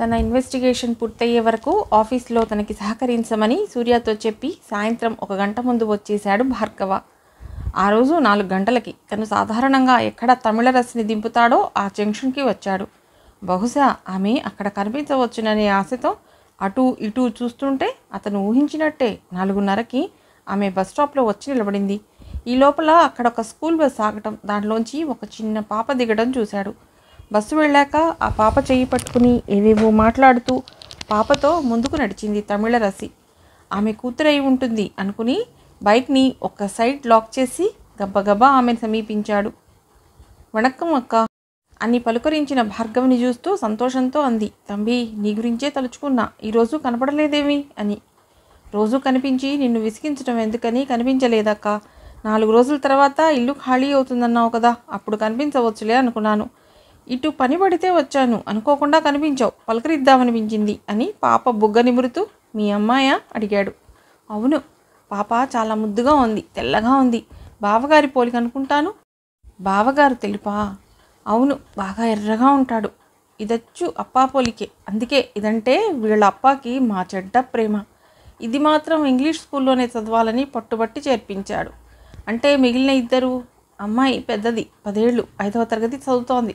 తన ఇన్వెస్టిగేషన్ పూర్తయ్యే వరకు ఆఫీస్లో తనకి సహకరించమని సూర్యతో చెప్పి సాయంత్రం ఒక గంట ముందు వచ్చేశాడు భార్గవ ఆ రోజు నాలుగు గంటలకి తను సాధారణంగా ఎక్కడ తమిళ రసిని దింపుతాడో ఆ జంక్షన్కి వచ్చాడు బహుశా ఆమె అక్కడ కనిపించవచ్చుననే ఆశతో అటు ఇటు చూస్తుంటే అతను ఊహించినట్టే నాలుగున్నరకి ఆమె బస్ స్టాప్లో వచ్చి నిలబడింది ఈ లోపల అక్కడ ఒక స్కూల్ బస్ ఆగటం దాంట్లోంచి ఒక చిన్న పాప దిగడం చూశాడు బస్సు వెళ్ళాక ఆ పాప చెయ్యి పట్టుకుని ఏవేవో మాట్లాడుతూ పాపతో ముందుకు నడిచింది తమిళ రసి ఆమె కూతురై ఉంటుంది అనుకుని బైక్ని ఒక్క సైడ్ లాక్ చేసి గబ్బగబ్బా ఆమెను సమీపించాడు వణక్కం అక్క అని పలుకరించిన భార్గవిని చూస్తూ సంతోషంతో అంది తంబి నీ గురించే తలుచుకున్నా ఈరోజు కనపడలేదేమి అని రోజు కనిపించి నిన్ను విసిగించడం ఎందుకని కనిపించలేదక్క నాలుగు రోజుల తర్వాత ఇల్లు ఖాళీ అవుతుందన్నావు కదా అప్పుడు కనిపించవచ్చులే అనుకున్నాను ఇటు పని పడితే వచ్చాను అనుకోకుండా కనిపించావు పలకరిద్దామనిపించింది అని పాప బుగ్గ నిమురుతూ మీ అమ్మాయ అడిగాడు అవును పాప చాలా ముద్దుగా ఉంది తెల్లగా ఉంది బావగారి పోలిక అనుకుంటాను బావగారు తెలుపా అవును బాగా ఎర్రగా ఉంటాడు ఇదచ్చు అప్పా పోలికే అందుకే ఇదంటే వీళ్ళ అప్పాకి మా చెడ్డ ప్రేమ ఇది మాత్రం ఇంగ్లీష్ స్కూల్లోనే చదవాలని పట్టుబట్టి చేర్పించాడు అంటే మిగిలిన ఇద్దరు అమ్మాయి పెద్దది పదేళ్ళు ఐదవ తరగతి చదువుతోంది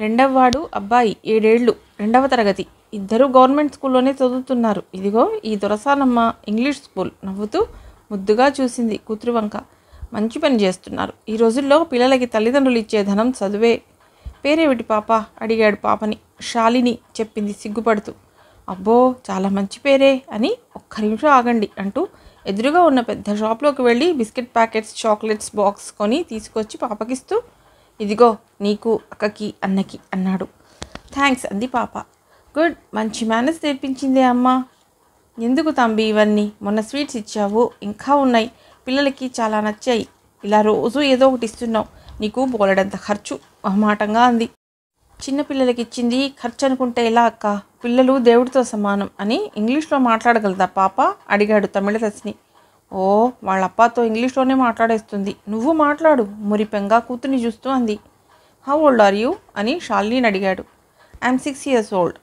రెండవవాడు అబ్బాయి ఏడేళ్ళు రెండవ తరగతి ఇద్దరు గవర్నమెంట్ స్కూల్లోనే చదువుతున్నారు ఇదిగో ఈ దొరసానమ్మ ఇంగ్లీష్ స్కూల్ నవ్వుతూ ముద్దుగా చూసింది కూతురు వంక మంచి పని చేస్తున్నారు ఈ రోజుల్లో పిల్లలకి తల్లిదండ్రులు ఇచ్చే ధనం చదువే పేరేమిటి పాప అడిగాడు పాపని షాలిని చెప్పింది సిగ్గుపడుతూ అబ్బో చాలా మంచి పేరే అని ఒక్క నిమిషం ఆగండి అంటూ ఎదురుగా ఉన్న పెద్ద షాప్లోకి వెళ్ళి బిస్కెట్ ప్యాకెట్స్ చాక్లెట్స్ బాక్స్ కొని తీసుకొచ్చి పాపకిస్తూ ఇదిగో నీకు అక్కకి అన్నకి అన్నాడు థ్యాంక్స్ అంది పాప గుడ్ మంచి మేనర్స్ నేర్పించిందే అమ్మ ఎందుకు తంబి ఇవన్నీ మొన్న స్వీట్స్ ఇచ్చావు ఇంకా ఉన్నాయి పిల్లలకి చాలా నచ్చాయి ఇలా రోజు ఏదో ఒకటి ఇస్తున్నావు నీకు బోలెడంత ఖర్చు మొహమాటంగా అంది చిన్నపిల్లలకి ఇచ్చింది ఖర్చు అనుకుంటే ఎలా అక్క పిల్లలు దేవుడితో సమానం అని ఇంగ్లీష్లో మాట్లాడగలదా పాప అడిగాడు తమిళదర్శిని ఓ వాళ్ళ అప్పాతో ఇంగ్లీష్లోనే మాట్లాడేస్తుంది నువ్వు మాట్లాడు మురి పెంగా కూతుని చూస్తూ అంది హౌ ఓల్డ్ ఆర్ యూ అని షాలిని అడిగాడు I'm six years old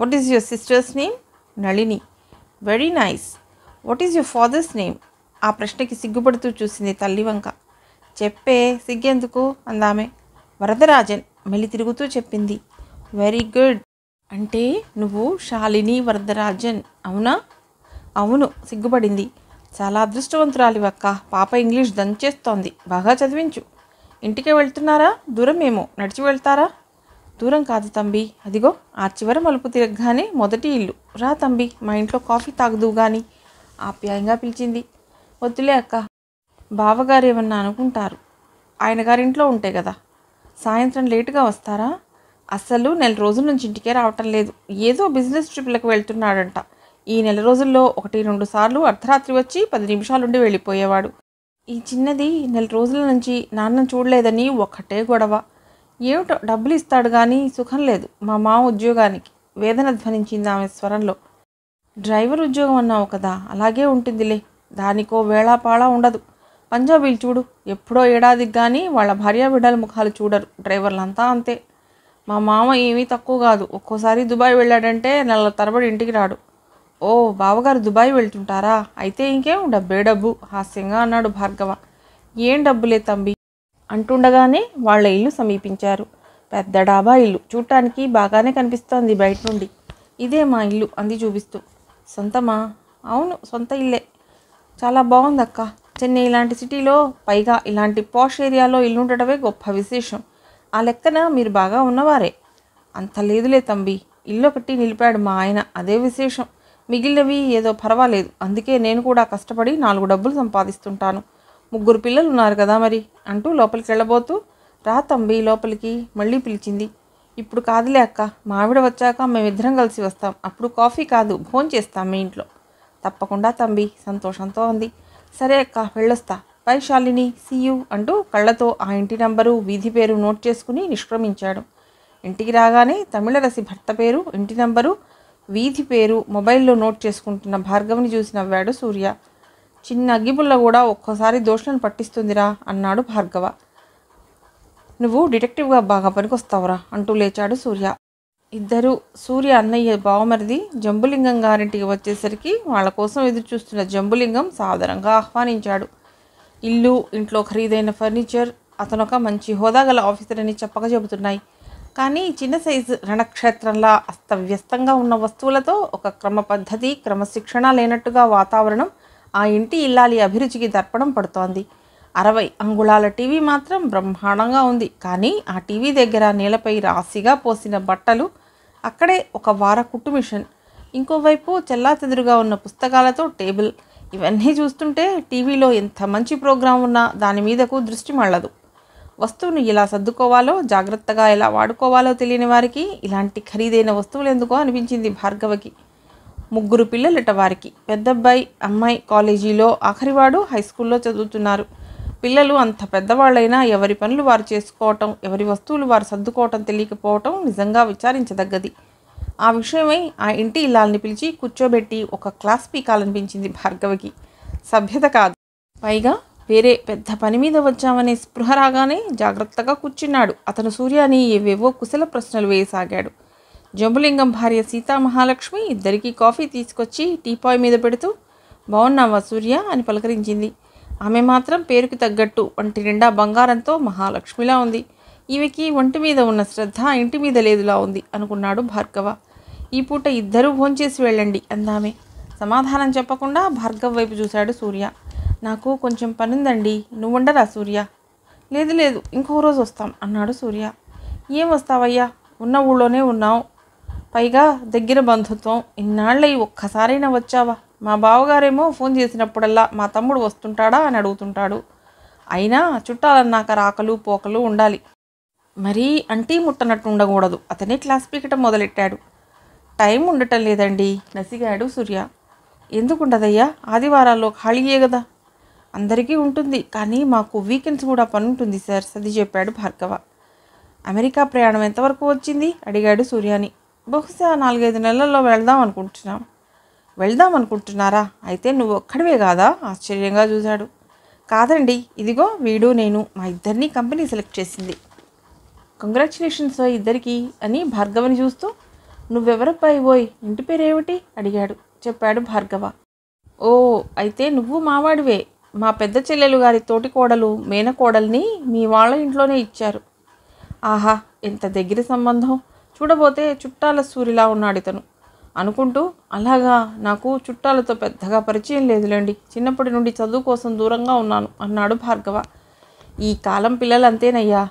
what is your sister's name Nalini very nice what is your father's name ఆ ప్రశ్నకి సిగ్గుపడుతూ చూసింది తల్లి వంక చెప్పే సిగ్గెందుకు అందామె వరదరాజన్ మెలి తిరుగుతూ చెప్పింది వెరీ గుడ్ అంటే నువ్వు షాలిని వరదరాజన్ అవునా అవును సిగ్గుపడింది చాలా అదృష్టవంతురాలివక్క పాప ఇంగ్లీష్ దంచేస్తోంది బాగా చదివించు ఇంటికి వెళ్తున్నారా దూరం ఏమో నడిచి వెళ్తారా దూరం కాదు తంబి అదిగో ఆ చివర మలుపు తిరగగానే మొదటి ఇల్లు రా తంబి మా ఇంట్లో కాఫీ తాగుదు గాని ఆప్యాయంగా పిలిచింది వద్దులే అక్క బావగారు ఏమన్నా అనుకుంటారు ఆయన గారింట్లో ఉంటే కదా సాయంత్రం లేటుగా వస్తారా అస్సలు నెల రోజుల నుంచి ఇంటికే రావటం లేదు ఏదో బిజినెస్ ట్రిప్లకు వెళ్తున్నాడంట ఈ నెల రోజుల్లో ఒకటి రెండు సార్లు అర్ధరాత్రి వచ్చి పది నిమిషాలుండి వెళ్ళిపోయేవాడు ఈ చిన్నది నెల రోజుల నుంచి నాన్న చూడలేదని ఒక్కటే గొడవ ఏమిటో డబ్బులు ఇస్తాడు కానీ సుఖం లేదు మా మా ఉద్యోగానికి వేదన ధ్వనించింది ఆమె స్వరంలో డ్రైవర్ ఉద్యోగం అన్నావు కదా అలాగే ఉంటుందిలే దానికో వేళాపాళా ఉండదు పంజాబీలు చూడు ఎప్పుడో ఏడాదికి కానీ వాళ్ళ భార్య బిడ్డల ముఖాలు చూడరు డ్రైవర్లంతా అంతే మా మామ ఏమీ తక్కువ కాదు ఒక్కోసారి దుబాయ్ వెళ్ళాడంటే నెలల తరబడి ఇంటికి రాడు ఓ బావగారు దుబాయ్ వెళ్తుంటారా అయితే ఇంకేం డబ్బే డబ్బు హాస్యంగా అన్నాడు భార్గవ ఏం డబ్బులే తంబి అంటుండగానే వాళ్ళ ఇల్లు సమీపించారు పెద్ద డాబా ఇల్లు చూడటానికి బాగానే కనిపిస్తోంది బయట నుండి ఇదే మా ఇల్లు అంది చూపిస్తూ సొంతమా అవును సొంత ఇల్లే చాలా బాగుంది అక్క చెన్నై ఇలాంటి సిటీలో పైగా ఇలాంటి పాష్ ఏరియాలో ఇల్లు ఉండటమే గొప్ప విశేషం ఆ లెక్కన మీరు బాగా ఉన్నవారే అంత లేదులే తంబి ఇల్లు ఒకటి నిలిపాడు మా ఆయన అదే విశేషం మిగిలినవి ఏదో పర్వాలేదు అందుకే నేను కూడా కష్టపడి నాలుగు డబ్బులు సంపాదిస్తుంటాను ముగ్గురు పిల్లలు ఉన్నారు కదా మరి అంటూ లోపలికి వెళ్ళబోతూ రా లోపలికి మళ్ళీ పిలిచింది ఇప్పుడు కాదులే అక్క మావిడ వచ్చాక మేమిద్దరం కలిసి వస్తాం అప్పుడు కాఫీ కాదు ఫోన్ చేస్తాం మీ ఇంట్లో తప్పకుండా తంబి సంతోషంతో ఉంది సరే అక్క వెళ్ళొస్తా బై షాలిని సీయు అంటూ కళ్ళతో ఆ ఇంటి నంబరు వీధి పేరు నోట్ చేసుకుని నిష్క్రమించాడు ఇంటికి రాగానే తమిళరసి భర్త పేరు ఇంటి నంబరు వీధి పేరు మొబైల్లో నోట్ చేసుకుంటున్న భార్గవిని చూసి నవ్వాడు సూర్య చిన్న అగ్గిపుల్ల కూడా ఒక్కోసారి దోషులను పట్టిస్తుందిరా అన్నాడు భార్గవ నువ్వు డిటెక్టివ్గా బాగా పనికొస్తావురా అంటూ లేచాడు సూర్య ఇద్దరు సూర్య అన్నయ్య బావమరిది జంబులింగం గారింటికి వచ్చేసరికి వాళ్ళ కోసం ఎదురు చూస్తున్న జంబులింగం సాధారణంగా ఆహ్వానించాడు ఇల్లు ఇంట్లో ఖరీదైన ఫర్నిచర్ అతనొక మంచి హోదాగల ఆఫీసర్ అని చెప్పక చెబుతున్నాయి కానీ చిన్న సైజు రణక్షేత్రంలా అస్తవ్యస్తంగా ఉన్న వస్తువులతో ఒక క్రమ పద్ధతి క్రమశిక్షణ లేనట్టుగా వాతావరణం ఆ ఇంటి ఇల్లాలి అభిరుచికి దర్పణం పడుతోంది అరవై అంగుళాల టీవీ మాత్రం బ్రహ్మాండంగా ఉంది కానీ ఆ టీవీ దగ్గర నేలపై రాశిగా పోసిన బట్టలు అక్కడే ఒక వార కుట్టు మిషన్ ఇంకోవైపు చెల్లాచెదురుగా ఉన్న పుస్తకాలతో టేబుల్ ఇవన్నీ చూస్తుంటే టీవీలో ఎంత మంచి ప్రోగ్రాం ఉన్నా దాని మీదకు దృష్టి మళ్ళదు వస్తువును ఎలా సర్దుకోవాలో జాగ్రత్తగా ఎలా వాడుకోవాలో తెలియని వారికి ఇలాంటి ఖరీదైన వస్తువులు ఎందుకో అనిపించింది భార్గవకి ముగ్గురు పిల్లలట వారికి పెద్దబ్బాయి అమ్మాయి కాలేజీలో ఆఖరివాడు హై స్కూల్లో చదువుతున్నారు పిల్లలు అంత పెద్దవాళ్ళైనా ఎవరి పనులు వారు చేసుకోవటం ఎవరి వస్తువులు వారు సర్దుకోవటం తెలియకపోవటం నిజంగా విచారించదగ్గది ఆ విషయమై ఆ ఇంటి ఇల్లాలని పిలిచి కూర్చోబెట్టి ఒక క్లాస్ పీకాలనిపించింది భార్గవకి సభ్యత కాదు పైగా వేరే పెద్ద పని మీద వచ్చామనే స్పృహ రాగానే జాగ్రత్తగా కూర్చున్నాడు అతను సూర్యాని ఏవేవో కుశల ప్రశ్నలు వేయసాగాడు జంబులింగం భార్య సీతామహాలక్ష్మి ఇద్దరికీ కాఫీ తీసుకొచ్చి టీపాయ్ మీద పెడుతూ బాగున్నావా సూర్య అని పలకరించింది ఆమె మాత్రం పేరుకు తగ్గట్టు వంటి నిండా బంగారంతో మహాలక్ష్మిలా ఉంది ఈమెకి ఒంటి మీద ఉన్న శ్రద్ధ ఇంటి మీద లేదులా ఉంది అనుకున్నాడు భార్గవ ఈ పూట ఇద్దరూ భోంచేసి వెళ్ళండి అందామే సమాధానం చెప్పకుండా భార్గవ్ వైపు చూశాడు సూర్య నాకు కొంచెం పనుందండి నువ్వు ఉండరా సూర్య లేదు లేదు ఇంకో రోజు వస్తాం అన్నాడు సూర్య ఏం వస్తావయ్యా ఉన్న ఊళ్ళోనే ఉన్నావు పైగా దగ్గర బంధుత్వం ఇన్నాళ్ళయి ఒక్కసారైనా వచ్చావా మా బావగారేమో ఫోన్ చేసినప్పుడల్లా మా తమ్ముడు వస్తుంటాడా అని అడుగుతుంటాడు అయినా చుట్టాలన్నాక రాకలు పోకలు ఉండాలి మరీ అంటీ ముట్టనట్టు ఉండకూడదు అతనే క్లాస్ పీకటం మొదలెట్టాడు టైం ఉండటం లేదండి నసిగాడు సూర్య ఎందుకుండదయ్యా ఆదివారాల్లో ఖాళీయే కదా అందరికీ ఉంటుంది కానీ మాకు వీకెండ్స్ కూడా పని ఉంటుంది సార్ సది చెప్పాడు భార్గవ అమెరికా ప్రయాణం ఎంతవరకు వచ్చింది అడిగాడు సూర్యాని బహుశా నాలుగైదు నెలల్లో వెళ్దాం అనుకుంటున్నాం వెళ్దాం అనుకుంటున్నారా అయితే నువ్వు ఒక్కడివే కాదా ఆశ్చర్యంగా చూశాడు కాదండి ఇదిగో వీడు నేను మా ఇద్దరిని కంపెనీ సెలెక్ట్ చేసింది కంగ్రాచులేషన్స్ ఇద్దరికి అని భార్గవని చూస్తూ నువ్వెవరపై ఓయ్ ఇంటి పేరేమిటి అడిగాడు చెప్పాడు భార్గవ ఓ అయితే నువ్వు మావాడివే మా పెద్ద చెల్లెలు గారి తోటి కోడలు మేనకోడల్ని మీ వాళ్ళ ఇంట్లోనే ఇచ్చారు ఆహా ఎంత దగ్గర సంబంధం చూడబోతే చుట్టాల సూరిలా ఉన్నాడు ఇతను అనుకుంటూ అలాగా నాకు చుట్టాలతో పెద్దగా పరిచయం లేదులేండి చిన్నప్పటి నుండి చదువు కోసం దూరంగా ఉన్నాను అన్నాడు భార్గవ ఈ కాలం పిల్లలు అంతేనయ్యా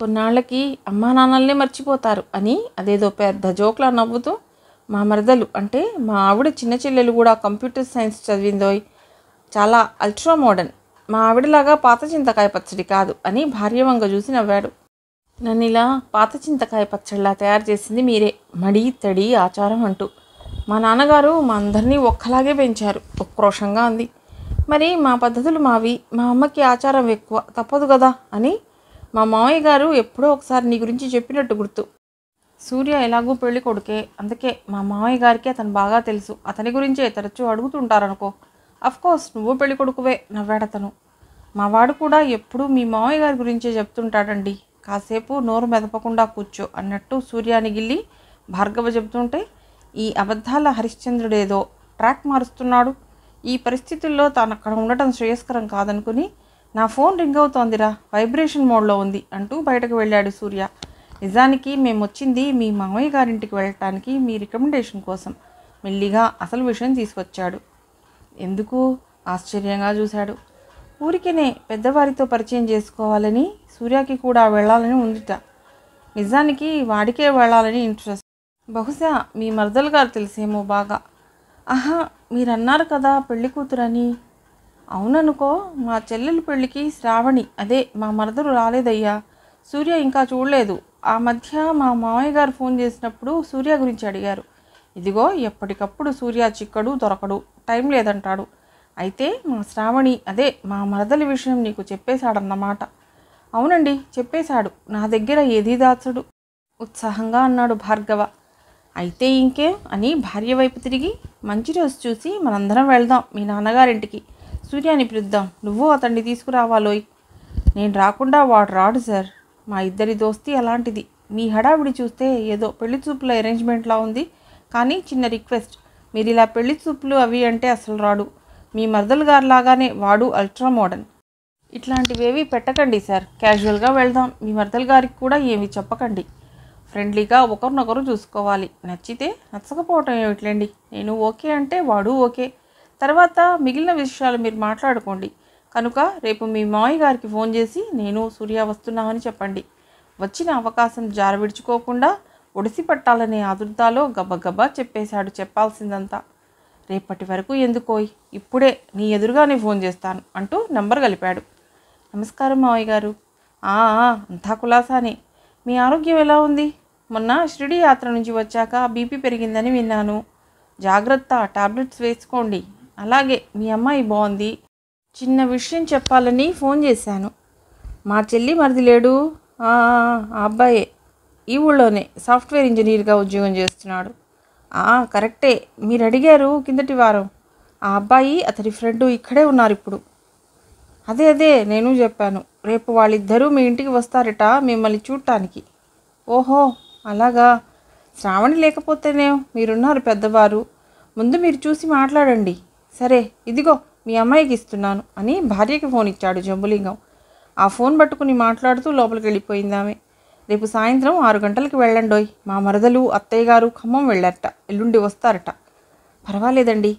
కొన్నాళ్ళకి అమ్మా నాన్నల్నే మర్చిపోతారు అని అదేదో పెద్ద జోక్లా నవ్వుతూ మా మరదలు అంటే మా ఆవిడ చిన్న చెల్లెలు కూడా కంప్యూటర్ సైన్స్ చదివిందోయ్ చాలా అల్ట్రా మోడర్న్ మా ఆవిడలాగా పాత చింతకాయ పచ్చడి కాదు అని భార్యవంగ చూసి నవ్వాడు నన్ను ఇలా పాత చింతకాయ పచ్చడిలా తయారు చేసింది మీరే మడి తడి ఆచారం అంటూ మా నాన్నగారు మా అందరినీ ఒక్కలాగే పెంచారు ఉక్రోషంగా ఉంది మరి మా పద్ధతులు మావి మా అమ్మకి ఆచారం ఎక్కువ తప్పదు కదా అని మా మామయ్య గారు ఎప్పుడో ఒకసారి నీ గురించి చెప్పినట్టు గుర్తు సూర్య ఎలాగూ పెళ్లి కొడుకే అందుకే మా మామయ్య గారికి అతను బాగా తెలుసు అతని గురించే తరచూ అడుగుతుంటారనుకో కోర్స్ నువ్వు పెళ్లి కొడుకువే నవ్వాడతను మావాడు కూడా ఎప్పుడూ మీ మామయ్య గారి గురించే చెప్తుంటాడండి కాసేపు నోరు మెదపకుండా కూర్చో అన్నట్టు సూర్యాని గిల్లి భార్గవ చెబుతుంటే ఈ అబద్ధాల హరిశ్చంద్రుడేదో ట్రాక్ మారుస్తున్నాడు ఈ పరిస్థితుల్లో తాను అక్కడ ఉండటం శ్రేయస్కరం కాదనుకుని నా ఫోన్ రింగ్ అవుతోందిరా వైబ్రేషన్ మోడ్లో ఉంది అంటూ బయటకు వెళ్ళాడు సూర్య నిజానికి మేము వచ్చింది మీ మామయ్య గారింటికి వెళ్ళటానికి మీ రికమెండేషన్ కోసం మెల్లిగా అసలు విషయం తీసుకొచ్చాడు ఎందుకు ఆశ్చర్యంగా చూశాడు ఊరికేనే పెద్దవారితో పరిచయం చేసుకోవాలని సూర్యకి కూడా వెళ్ళాలని ఉందిట నిజానికి వాడికే వెళ్ళాలని ఇంట్రెస్ట్ బహుశా మీ మరదలు గారు తెలిసేమో బాగా ఆహా మీరన్నారు కదా పెళ్లి కూతురని అవుననుకో మా చెల్లెలు పెళ్ళికి శ్రావణి అదే మా మరదలు రాలేదయ్యా సూర్య ఇంకా చూడలేదు ఆ మధ్య మా మామయ్య గారు ఫోన్ చేసినప్పుడు సూర్య గురించి అడిగారు ఇదిగో ఎప్పటికప్పుడు సూర్య చిక్కడు దొరకడు టైం లేదంటాడు అయితే మా శ్రావణి అదే మా మరదలి విషయం నీకు చెప్పేశాడన్నమాట అవునండి చెప్పేశాడు నా దగ్గర ఏదీ దాచడు ఉత్సాహంగా అన్నాడు భార్గవ అయితే ఇంకేం అని భార్య వైపు తిరిగి మంచి రోజు చూసి మనందరం వెళ్దాం మీ నాన్నగారింటికి సూర్యాన్ని పిలుద్దాం నువ్వు అతన్ని తీసుకురావాలోయ్ నేను రాకుండా వాడు రాడు సార్ మా ఇద్దరి దోస్తి అలాంటిది మీ హడావిడి చూస్తే ఏదో పెళ్లి చూపుల అరేంజ్మెంట్లా ఉంది కానీ చిన్న రిక్వెస్ట్ మీరు ఇలా పెళ్లి చూపులు అవి అంటే అసలు రాడు మీ మరదలు గారు లాగానే వాడు అల్ట్రా మోడర్న్ ఇట్లాంటివేవి పెట్టకండి సార్ క్యాజువల్గా వెళ్దాం మీ మరదలు గారికి కూడా ఏమి చెప్పకండి ఫ్రెండ్లీగా ఒకరినొకరు చూసుకోవాలి నచ్చితే నచ్చకపోవటం ఏమిట్లేండి నేను ఓకే అంటే వాడు ఓకే తర్వాత మిగిలిన విషయాలు మీరు మాట్లాడుకోండి కనుక రేపు మీ మామయ్య గారికి ఫోన్ చేసి నేను సూర్య వస్తున్నామని చెప్పండి వచ్చిన అవకాశం జారవిడుచుకోకుండా ఒడిసి పట్టాలనే ఆదుర్దాలో గబగబా చెప్పేశాడు చెప్పాల్సిందంతా రేపటి వరకు ఎందుకోయ్ ఇప్పుడే నీ ఎదురుగానే ఫోన్ చేస్తాను అంటూ నంబర్ కలిపాడు నమస్కారం మావయ్య గారు అంతా కులాసానే మీ ఆరోగ్యం ఎలా ఉంది మొన్న షిరిడి యాత్ర నుంచి వచ్చాక బీపీ పెరిగిందని విన్నాను జాగ్రత్త టాబ్లెట్స్ వేసుకోండి అలాగే మీ అమ్మాయి బాగుంది చిన్న విషయం చెప్పాలని ఫోన్ చేశాను మా చెల్లి మరిది లేడు ఆ అబ్బాయే ఈ ఊళ్ళోనే సాఫ్ట్వేర్ ఇంజనీర్గా ఉద్యోగం చేస్తున్నాడు కరెక్టే మీరు అడిగారు కిందటి వారం ఆ అబ్బాయి అతని ఫ్రెండు ఇక్కడే ఉన్నారు ఇప్పుడు అదే అదే నేను చెప్పాను రేపు వాళ్ళిద్దరూ మీ ఇంటికి వస్తారట మిమ్మల్ని చూడటానికి ఓహో అలాగా శ్రావణి లేకపోతేనే మీరున్నారు పెద్దవారు ముందు మీరు చూసి మాట్లాడండి సరే ఇదిగో మీ అమ్మాయికి ఇస్తున్నాను అని భార్యకి ఫోన్ ఇచ్చాడు జంబులింగం ఆ ఫోన్ పట్టుకుని మాట్లాడుతూ లోపలికి వెళ్ళిపోయిందామే రేపు సాయంత్రం ఆరు గంటలకు వెళ్ళండోయ్ మా మరదలు అత్తయ్య గారు ఖమ్మం వెళ్ళారట ఎల్లుండి వస్తారట పర్వాలేదండి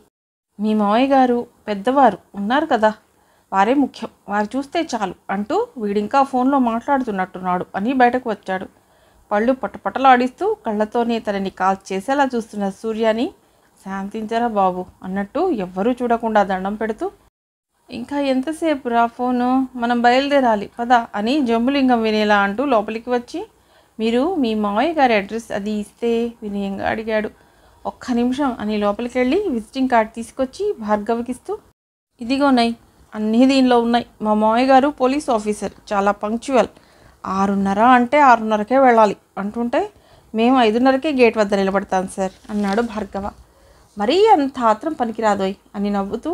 మీ మావయ్య గారు పెద్దవారు ఉన్నారు కదా వారే ముఖ్యం వారు చూస్తే చాలు అంటూ వీడింకా ఫోన్లో మాట్లాడుతున్నట్టున్నాడు అని బయటకు వచ్చాడు పళ్ళు పటపటలాడిస్తూ కళ్ళతోనే తనని కాల్ చేసేలా చూస్తున్న సూర్యాని శాంతించరా బాబు అన్నట్టు ఎవ్వరూ చూడకుండా దండం పెడుతూ ఇంకా ఎంతసేపు రా ఫోను మనం బయలుదేరాలి పద అని జంబులింగం వినేలా అంటూ లోపలికి వచ్చి మీరు మీ మావయ్య గారి అడ్రస్ అది ఇస్తే వినయంగా అడిగాడు ఒక్క నిమిషం అని లోపలికి వెళ్ళి విజిటింగ్ కార్డ్ తీసుకొచ్చి భార్గవకిస్తూ ఇదిగోనై అన్నీ దీనిలో ఉన్నాయి మా మావయ్య గారు పోలీస్ ఆఫీసర్ చాలా పంక్చువల్ ఆరున్నర అంటే ఆరున్నరకే వెళ్ళాలి అంటుంటే మేము ఐదున్నరకే గేట్ వద్ద నిలబడతాం సార్ అన్నాడు భార్గవ మరీ అంత ఆత్రం పనికిరాదోయ్ అని నవ్వుతూ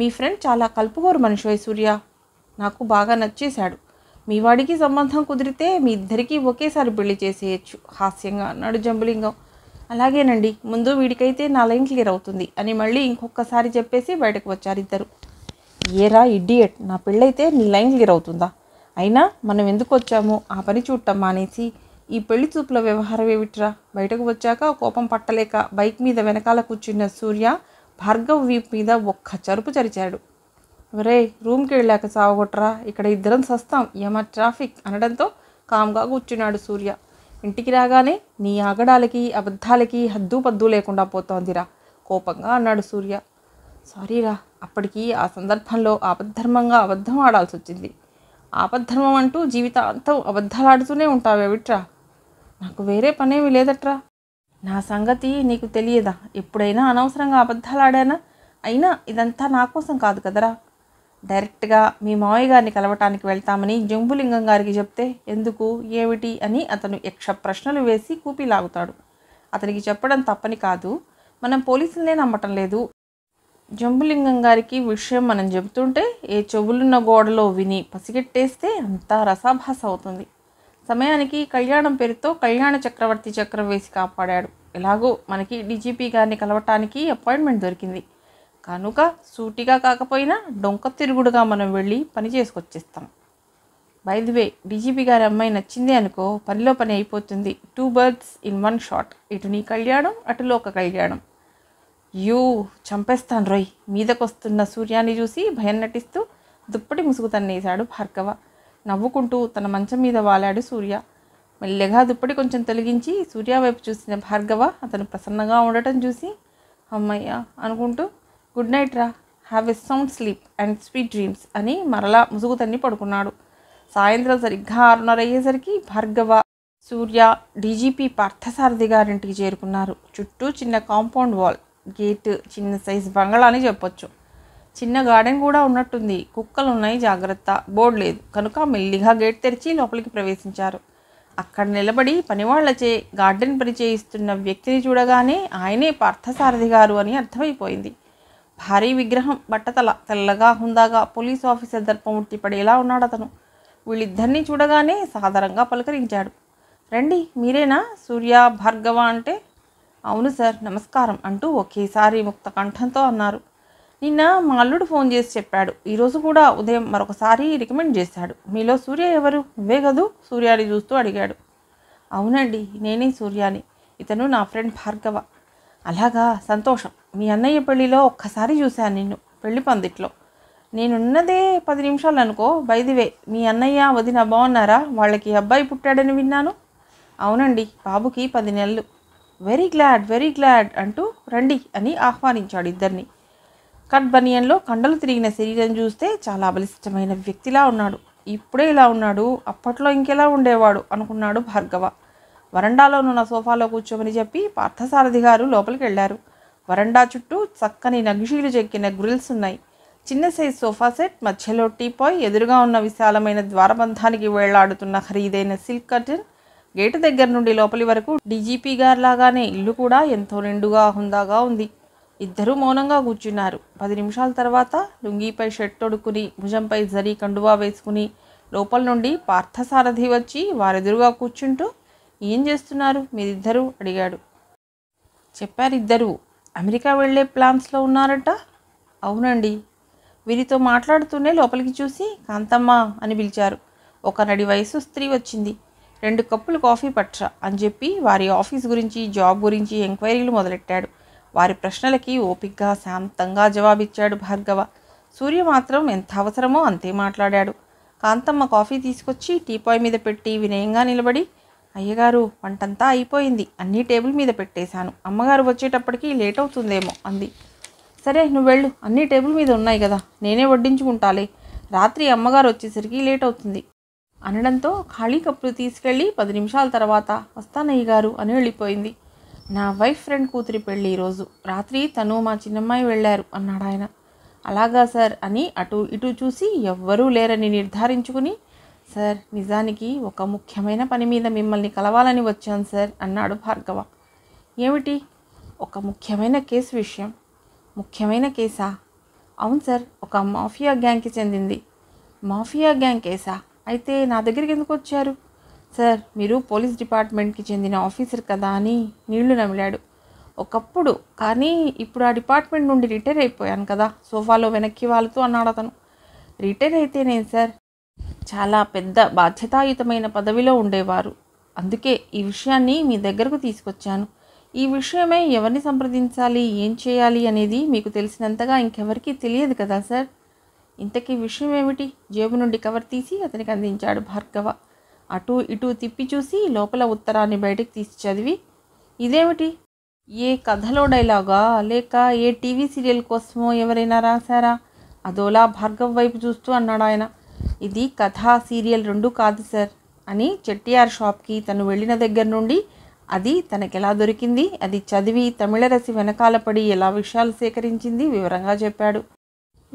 మీ ఫ్రెండ్ చాలా కలుపుకోరు మనిషి సూర్య నాకు బాగా నచ్చేశాడు మీ వాడికి సంబంధం కుదిరితే మీ ఇద్దరికీ ఒకేసారి పెళ్లి చేసేయచ్చు హాస్యంగా అన్నాడు జంబులింగం అలాగేనండి ముందు వీడికైతే నా లైన్ క్లియర్ అవుతుంది అని మళ్ళీ ఇంకొకసారి చెప్పేసి బయటకు వచ్చారు ఇద్దరు ఏరా ఇడియట్ నా పెళ్ళైతే నీ లైన్ క్లియర్ అవుతుందా అయినా మనం ఎందుకు వచ్చామో ఆ పని చూడటం మానేసి ఈ పెళ్లి చూపుల వ్యవహారం ఏమిట్రా బయటకు వచ్చాక కోపం పట్టలేక బైక్ మీద వెనకాల కూర్చున్న సూర్య భార్గవ్ వీపు మీద ఒక్క చరుపు చరిచాడు రే రూమ్కి వెళ్ళాక సాగొట్రా ఇక్కడ ఇద్దరం సస్తాం ఏమ ట్రాఫిక్ అనడంతో కామ్గా కూర్చున్నాడు సూర్య ఇంటికి రాగానే నీ ఆగడాలకి అబద్ధాలకి హద్దు పద్దు లేకుండా పోతోందిరా కోపంగా అన్నాడు సూర్య సారీరా అప్పటికి ఆ సందర్భంలో ఆపద్ధర్మంగా అబద్ధం ఆడాల్సి వచ్చింది ఆపద్ధర్మం అంటూ జీవితాంతం అబద్ధాలాడుతూనే ఉంటావేవిట్రా నాకు వేరే పనేమి లేదట్రా నా సంగతి నీకు తెలియదా ఎప్పుడైనా అనవసరంగా అబద్ధాలు ఆడానా అయినా ఇదంతా నా కోసం కాదు కదరా డైరెక్ట్గా మీ మావయ్య గారిని కలవటానికి వెళ్తామని జంబులింగం గారికి చెప్తే ఎందుకు ఏమిటి అని అతను యక్ష ప్రశ్నలు వేసి కూపి లాగుతాడు అతనికి చెప్పడం తప్పని కాదు మనం పోలీసులనే నమ్మటం లేదు జంబులింగం గారికి విషయం మనం చెబుతుంటే ఏ చెవులున్న గోడలో విని పసిగెట్టేస్తే అంతా రసాభాస అవుతుంది సమయానికి కళ్యాణం పేరుతో కళ్యాణ చక్రవర్తి చక్రం వేసి కాపాడాడు ఎలాగో మనకి డీజీపీ గారిని కలవటానికి అపాయింట్మెంట్ దొరికింది కనుక సూటిగా కాకపోయినా డొంక తిరుగుడుగా మనం వెళ్ళి పని చేసుకొచ్చేస్తాం వే డీజీపీ గారి అమ్మాయి నచ్చింది అనుకో పనిలో పని అయిపోతుంది two birds in one shot ఇటు నీ కళ్యాణం అటు లోక కళ్యాణం యూ చంపేస్తాను రోయ్ మీదకొస్తున్న సూర్యాన్ని చూసి భయం నటిస్తూ దుప్పటి ముసుగు తన్నేశాడు భార్గవ నవ్వుకుంటూ తన మంచం మీద వాలాడు సూర్య మెల్లగా దుప్పటి కొంచెం తొలగించి సూర్య వైపు చూసిన భార్గవ అతను ప్రసన్నగా ఉండటం చూసి అమ్మయ్య అనుకుంటూ గుడ్ నైట్ రా have a sound sleep and sweet dreams అని మరలా ముసుగు తన్ని పడుకున్నాడు సాయంత్రం సరిగ్గా ఆరున్నర అయ్యేసరికి భార్గవ సూర్య డీజీపీ పార్థసారథి గారింటికి చేరుకున్నారు చుట్టూ చిన్న కాంపౌండ్ వాల్ గేట్ చిన్న సైజ్ బంగళా అని చెప్పొచ్చు చిన్న గార్డెన్ కూడా ఉన్నట్టుంది కుక్కలు ఉన్నాయి జాగ్రత్త బోర్డు లేదు కనుక మెల్లిగా గేట్ తెరిచి లోపలికి ప్రవేశించారు అక్కడ నిలబడి పనివాళ్లచే గార్డెన్ పరిచయిస్తున్న వ్యక్తిని చూడగానే ఆయనే పార్థసారథి గారు అని అర్థమైపోయింది భారీ విగ్రహం బట్టతల తెల్లగా హుందాగా పోలీస్ ఆఫీసర్ దర్పమూర్తి పడేలా ఉన్నాడు అతను వీళ్ళిద్దరినీ చూడగానే సాధారణంగా పలకరించాడు రండి మీరేనా సూర్య భార్గవ అంటే అవును సార్ నమస్కారం అంటూ ఒకేసారి ముక్త కంఠంతో అన్నారు నిన్న మా అల్లుడు ఫోన్ చేసి చెప్పాడు ఈరోజు కూడా ఉదయం మరొకసారి రికమెండ్ చేశాడు మీలో సూర్య ఎవరు నువ్వే కదూ సూర్యాని చూస్తూ అడిగాడు అవునండి నేనే సూర్యాని ఇతను నా ఫ్రెండ్ భార్గవ అలాగా సంతోషం మీ అన్నయ్య పెళ్లిలో ఒక్కసారి చూశాను నిన్ను పెళ్లి పందిట్లో నేనున్నదే పది నిమిషాలు అనుకో బైదివే మీ అన్నయ్య వదిన బాగున్నారా వాళ్ళకి అబ్బాయి పుట్టాడని విన్నాను అవునండి బాబుకి పది నెలలు వెరీ గ్లాడ్ వెరీ గ్లాడ్ అంటూ రండి అని ఆహ్వానించాడు ఇద్దరిని కట్ బనియన్లో కండలు తిరిగిన శరీరం చూస్తే చాలా బలిష్టమైన వ్యక్తిలా ఉన్నాడు ఇప్పుడే ఇలా ఉన్నాడు అప్పట్లో ఇంకెలా ఉండేవాడు అనుకున్నాడు భార్గవ వరండాలో ఉన్న సోఫాలో కూర్చోమని చెప్పి పార్థసారథి గారు లోపలికి వెళ్ళారు వరండా చుట్టూ చక్కని నగిషీలు చెక్కిన గ్రిల్స్ ఉన్నాయి చిన్న సైజ్ సోఫా సెట్ మధ్యలో టీపాయ్ ఎదురుగా ఉన్న విశాలమైన ద్వారబంధానికి వేళ్లాడుతున్న ఖరీదైన సిల్క్ కర్టన్ గేటు దగ్గర నుండి లోపలి వరకు డీజీపీ లాగానే ఇల్లు కూడా ఎంతో నిండుగా హుందాగా ఉంది ఇద్దరూ మౌనంగా కూర్చున్నారు పది నిమిషాల తర్వాత లుంగిపై షర్ట్ తొడుక్కుని భుజంపై జరి కండువా వేసుకుని లోపల నుండి పార్థసారథి వచ్చి వారెదురుగా కూర్చుంటూ ఏం చేస్తున్నారు మీరిద్దరూ అడిగాడు చెప్పారిద్దరూ అమెరికా వెళ్ళే ప్లాన్స్లో ఉన్నారట అవునండి వీరితో మాట్లాడుతూనే లోపలికి చూసి కాంతమ్మ అని పిలిచారు ఒక నడి వయసు స్త్రీ వచ్చింది రెండు కప్పులు కాఫీ పట్ర అని చెప్పి వారి ఆఫీస్ గురించి జాబ్ గురించి ఎంక్వైరీలు మొదలెట్టాడు వారి ప్రశ్నలకి ఓపిగ్గా శాంతంగా జవాబిచ్చాడు భార్గవ సూర్య మాత్రం ఎంత అవసరమో అంతే మాట్లాడాడు కాంతమ్మ కాఫీ తీసుకొచ్చి టీపాయ్ మీద పెట్టి వినయంగా నిలబడి అయ్యగారు వంటంతా అయిపోయింది అన్నీ టేబుల్ మీద పెట్టేశాను అమ్మగారు వచ్చేటప్పటికి లేట్ అవుతుందేమో అంది సరే నువ్వు వెళ్ళు అన్నీ టేబుల్ మీద ఉన్నాయి కదా నేనే వడ్డించుకుంటాలే రాత్రి అమ్మగారు వచ్చేసరికి లేట్ అవుతుంది అనడంతో ఖాళీ కప్పులు తీసుకెళ్ళి పది నిమిషాల తర్వాత వస్తానయ్య గారు అని వెళ్ళిపోయింది నా వైఫ్ ఫ్రెండ్ కూతురి పెళ్ళి ఈరోజు రాత్రి తను మా చిన్నమ్మాయి వెళ్ళారు అన్నాడు ఆయన అలాగా సార్ అని అటు ఇటు చూసి ఎవ్వరూ లేరని నిర్ధారించుకుని సార్ నిజానికి ఒక ముఖ్యమైన పని మీద మిమ్మల్ని కలవాలని వచ్చాను సార్ అన్నాడు భార్గవ ఏమిటి ఒక ముఖ్యమైన కేసు విషయం ముఖ్యమైన కేసా అవును సార్ ఒక మాఫియా గ్యాంగ్కి చెందింది మాఫియా గ్యాంగ్ కేసా అయితే నా దగ్గరికి ఎందుకు వచ్చారు సార్ మీరు పోలీస్ డిపార్ట్మెంట్కి చెందిన ఆఫీసర్ కదా అని నీళ్లు నమిలాడు ఒకప్పుడు కానీ ఇప్పుడు ఆ డిపార్ట్మెంట్ నుండి రిటైర్ అయిపోయాను కదా సోఫాలో వెనక్కి వాళ్ళతో అన్నాడు అతను రిటైర్ అయితేనే సార్ చాలా పెద్ద బాధ్యతాయుతమైన పదవిలో ఉండేవారు అందుకే ఈ విషయాన్ని మీ దగ్గరకు తీసుకొచ్చాను ఈ విషయమే ఎవరిని సంప్రదించాలి ఏం చేయాలి అనేది మీకు తెలిసినంతగా ఇంకెవరికీ తెలియదు కదా సార్ ఇంతకీ విషయం ఏమిటి జేబు నుండి కవర్ తీసి అతనికి అందించాడు భార్గవ అటు ఇటు తిప్పి చూసి లోపల ఉత్తరాన్ని బయటకు తీసి చదివి ఇదేమిటి ఏ కథలో డైలాగా లేక ఏ టీవీ సీరియల్ కోసమో ఎవరైనా రాశారా అదోలా భార్గవ్ వైపు చూస్తూ అన్నాడు ఆయన ఇది కథ సీరియల్ రెండు కాదు సార్ అని చెట్టిఆర్ షాప్కి తను వెళ్ళిన దగ్గర నుండి అది తనకెలా దొరికింది అది చదివి తమిళరసి వెనకాల పడి ఎలా విషయాలు సేకరించింది వివరంగా చెప్పాడు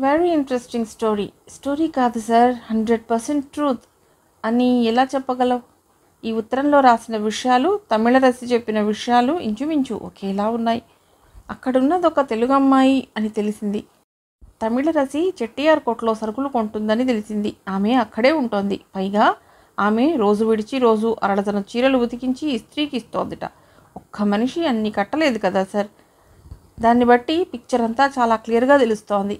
వెరీ ఇంట్రెస్టింగ్ స్టోరీ స్టోరీ కాదు సార్ హండ్రెడ్ పర్సెంట్ ట్రూత్ అని ఎలా చెప్పగలవు ఈ ఉత్తరంలో రాసిన విషయాలు తమిళ రసి చెప్పిన విషయాలు ఇంచుమించు ఒకేలా ఉన్నాయి అక్కడున్నది ఒక తెలుగు అమ్మాయి అని తెలిసింది తమిళ రసి చెట్టిఆర్ కోట్లో సరుకులు కొంటుందని తెలిసింది ఆమె అక్కడే ఉంటోంది పైగా ఆమె రోజు విడిచి రోజు అరడజన చీరలు ఉతికించి ఇస్త్రీకి ఇస్తోందిట ఒక్క మనిషి అన్ని కట్టలేదు కదా సార్ దాన్ని బట్టి పిక్చర్ అంతా చాలా క్లియర్గా తెలుస్తోంది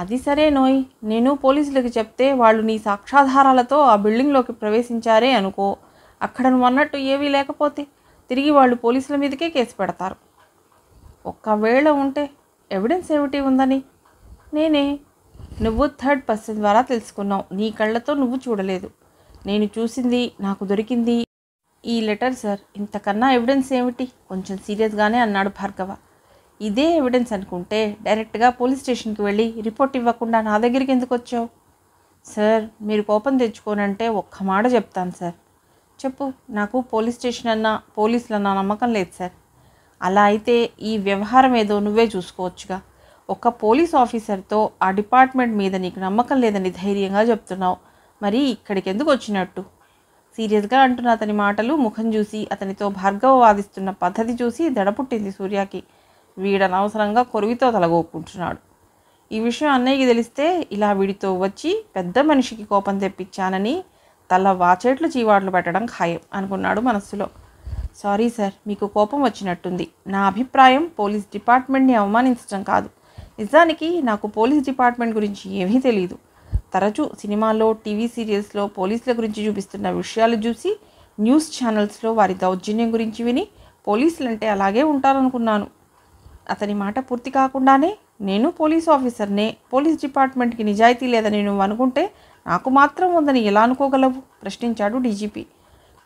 అది సరే నోయ్ నేను పోలీసులకు చెప్తే వాళ్ళు నీ సాక్షాధారాలతో ఆ బిల్డింగ్లోకి ప్రవేశించారే అనుకో అక్కడ నువ్వు అన్నట్టు ఏవీ లేకపోతే తిరిగి వాళ్ళు పోలీసుల మీదకే కేసు పెడతారు ఒక్కవేళ ఉంటే ఎవిడెన్స్ ఏమిటి ఉందని నేనే నువ్వు థర్డ్ పర్సన్ ద్వారా తెలుసుకున్నావు నీ కళ్ళతో నువ్వు చూడలేదు నేను చూసింది నాకు దొరికింది ఈ లెటర్ సార్ ఇంతకన్నా ఎవిడెన్స్ ఏమిటి కొంచెం సీరియస్గానే అన్నాడు భార్గవ ఇదే ఎవిడెన్స్ అనుకుంటే డైరెక్ట్గా పోలీస్ స్టేషన్కి వెళ్ళి రిపోర్ట్ ఇవ్వకుండా నా దగ్గరికి ఎందుకు వచ్చావు సార్ మీరు కోపం తెచ్చుకోనంటే ఒక్క మాట చెప్తాను సార్ చెప్పు నాకు పోలీస్ స్టేషన్ అన్న పోలీసులన్న నమ్మకం లేదు సార్ అలా అయితే ఈ వ్యవహారం ఏదో నువ్వే చూసుకోవచ్చుగా ఒక పోలీస్ ఆఫీసర్తో ఆ డిపార్ట్మెంట్ మీద నీకు నమ్మకం లేదని ధైర్యంగా చెప్తున్నావు మరి ఇక్కడికి ఎందుకు వచ్చినట్టు సీరియస్గా అంటున్న అతని మాటలు ముఖం చూసి అతనితో భార్గవ వాదిస్తున్న పద్ధతి చూసి దడపుట్టింది సూర్యకి వీడనవసరంగా కొరివితో తలగోకుంటున్నాడు ఈ విషయం అన్నయ్యకి తెలిస్తే ఇలా వీడితో వచ్చి పెద్ద మనిషికి కోపం తెప్పించానని తల వాచేట్లు చీవాట్లు పెట్టడం ఖాయం అనుకున్నాడు మనస్సులో సారీ సార్ మీకు కోపం వచ్చినట్టుంది నా అభిప్రాయం పోలీస్ డిపార్ట్మెంట్ని అవమానించడం కాదు నిజానికి నాకు పోలీస్ డిపార్ట్మెంట్ గురించి ఏమీ తెలియదు తరచూ సినిమాలో టీవీ సీరియల్స్లో పోలీసుల గురించి చూపిస్తున్న విషయాలు చూసి న్యూస్ ఛానల్స్లో వారి దౌర్జన్యం గురించి విని పోలీసులంటే అలాగే ఉంటారనుకున్నాను అతని మాట పూర్తి కాకుండానే నేను పోలీస్ ఆఫీసర్నే పోలీస్ డిపార్ట్మెంట్కి నిజాయితీ లేదని నువ్వు అనుకుంటే నాకు మాత్రం ఉందని ఎలా అనుకోగలవు ప్రశ్నించాడు డీజీపీ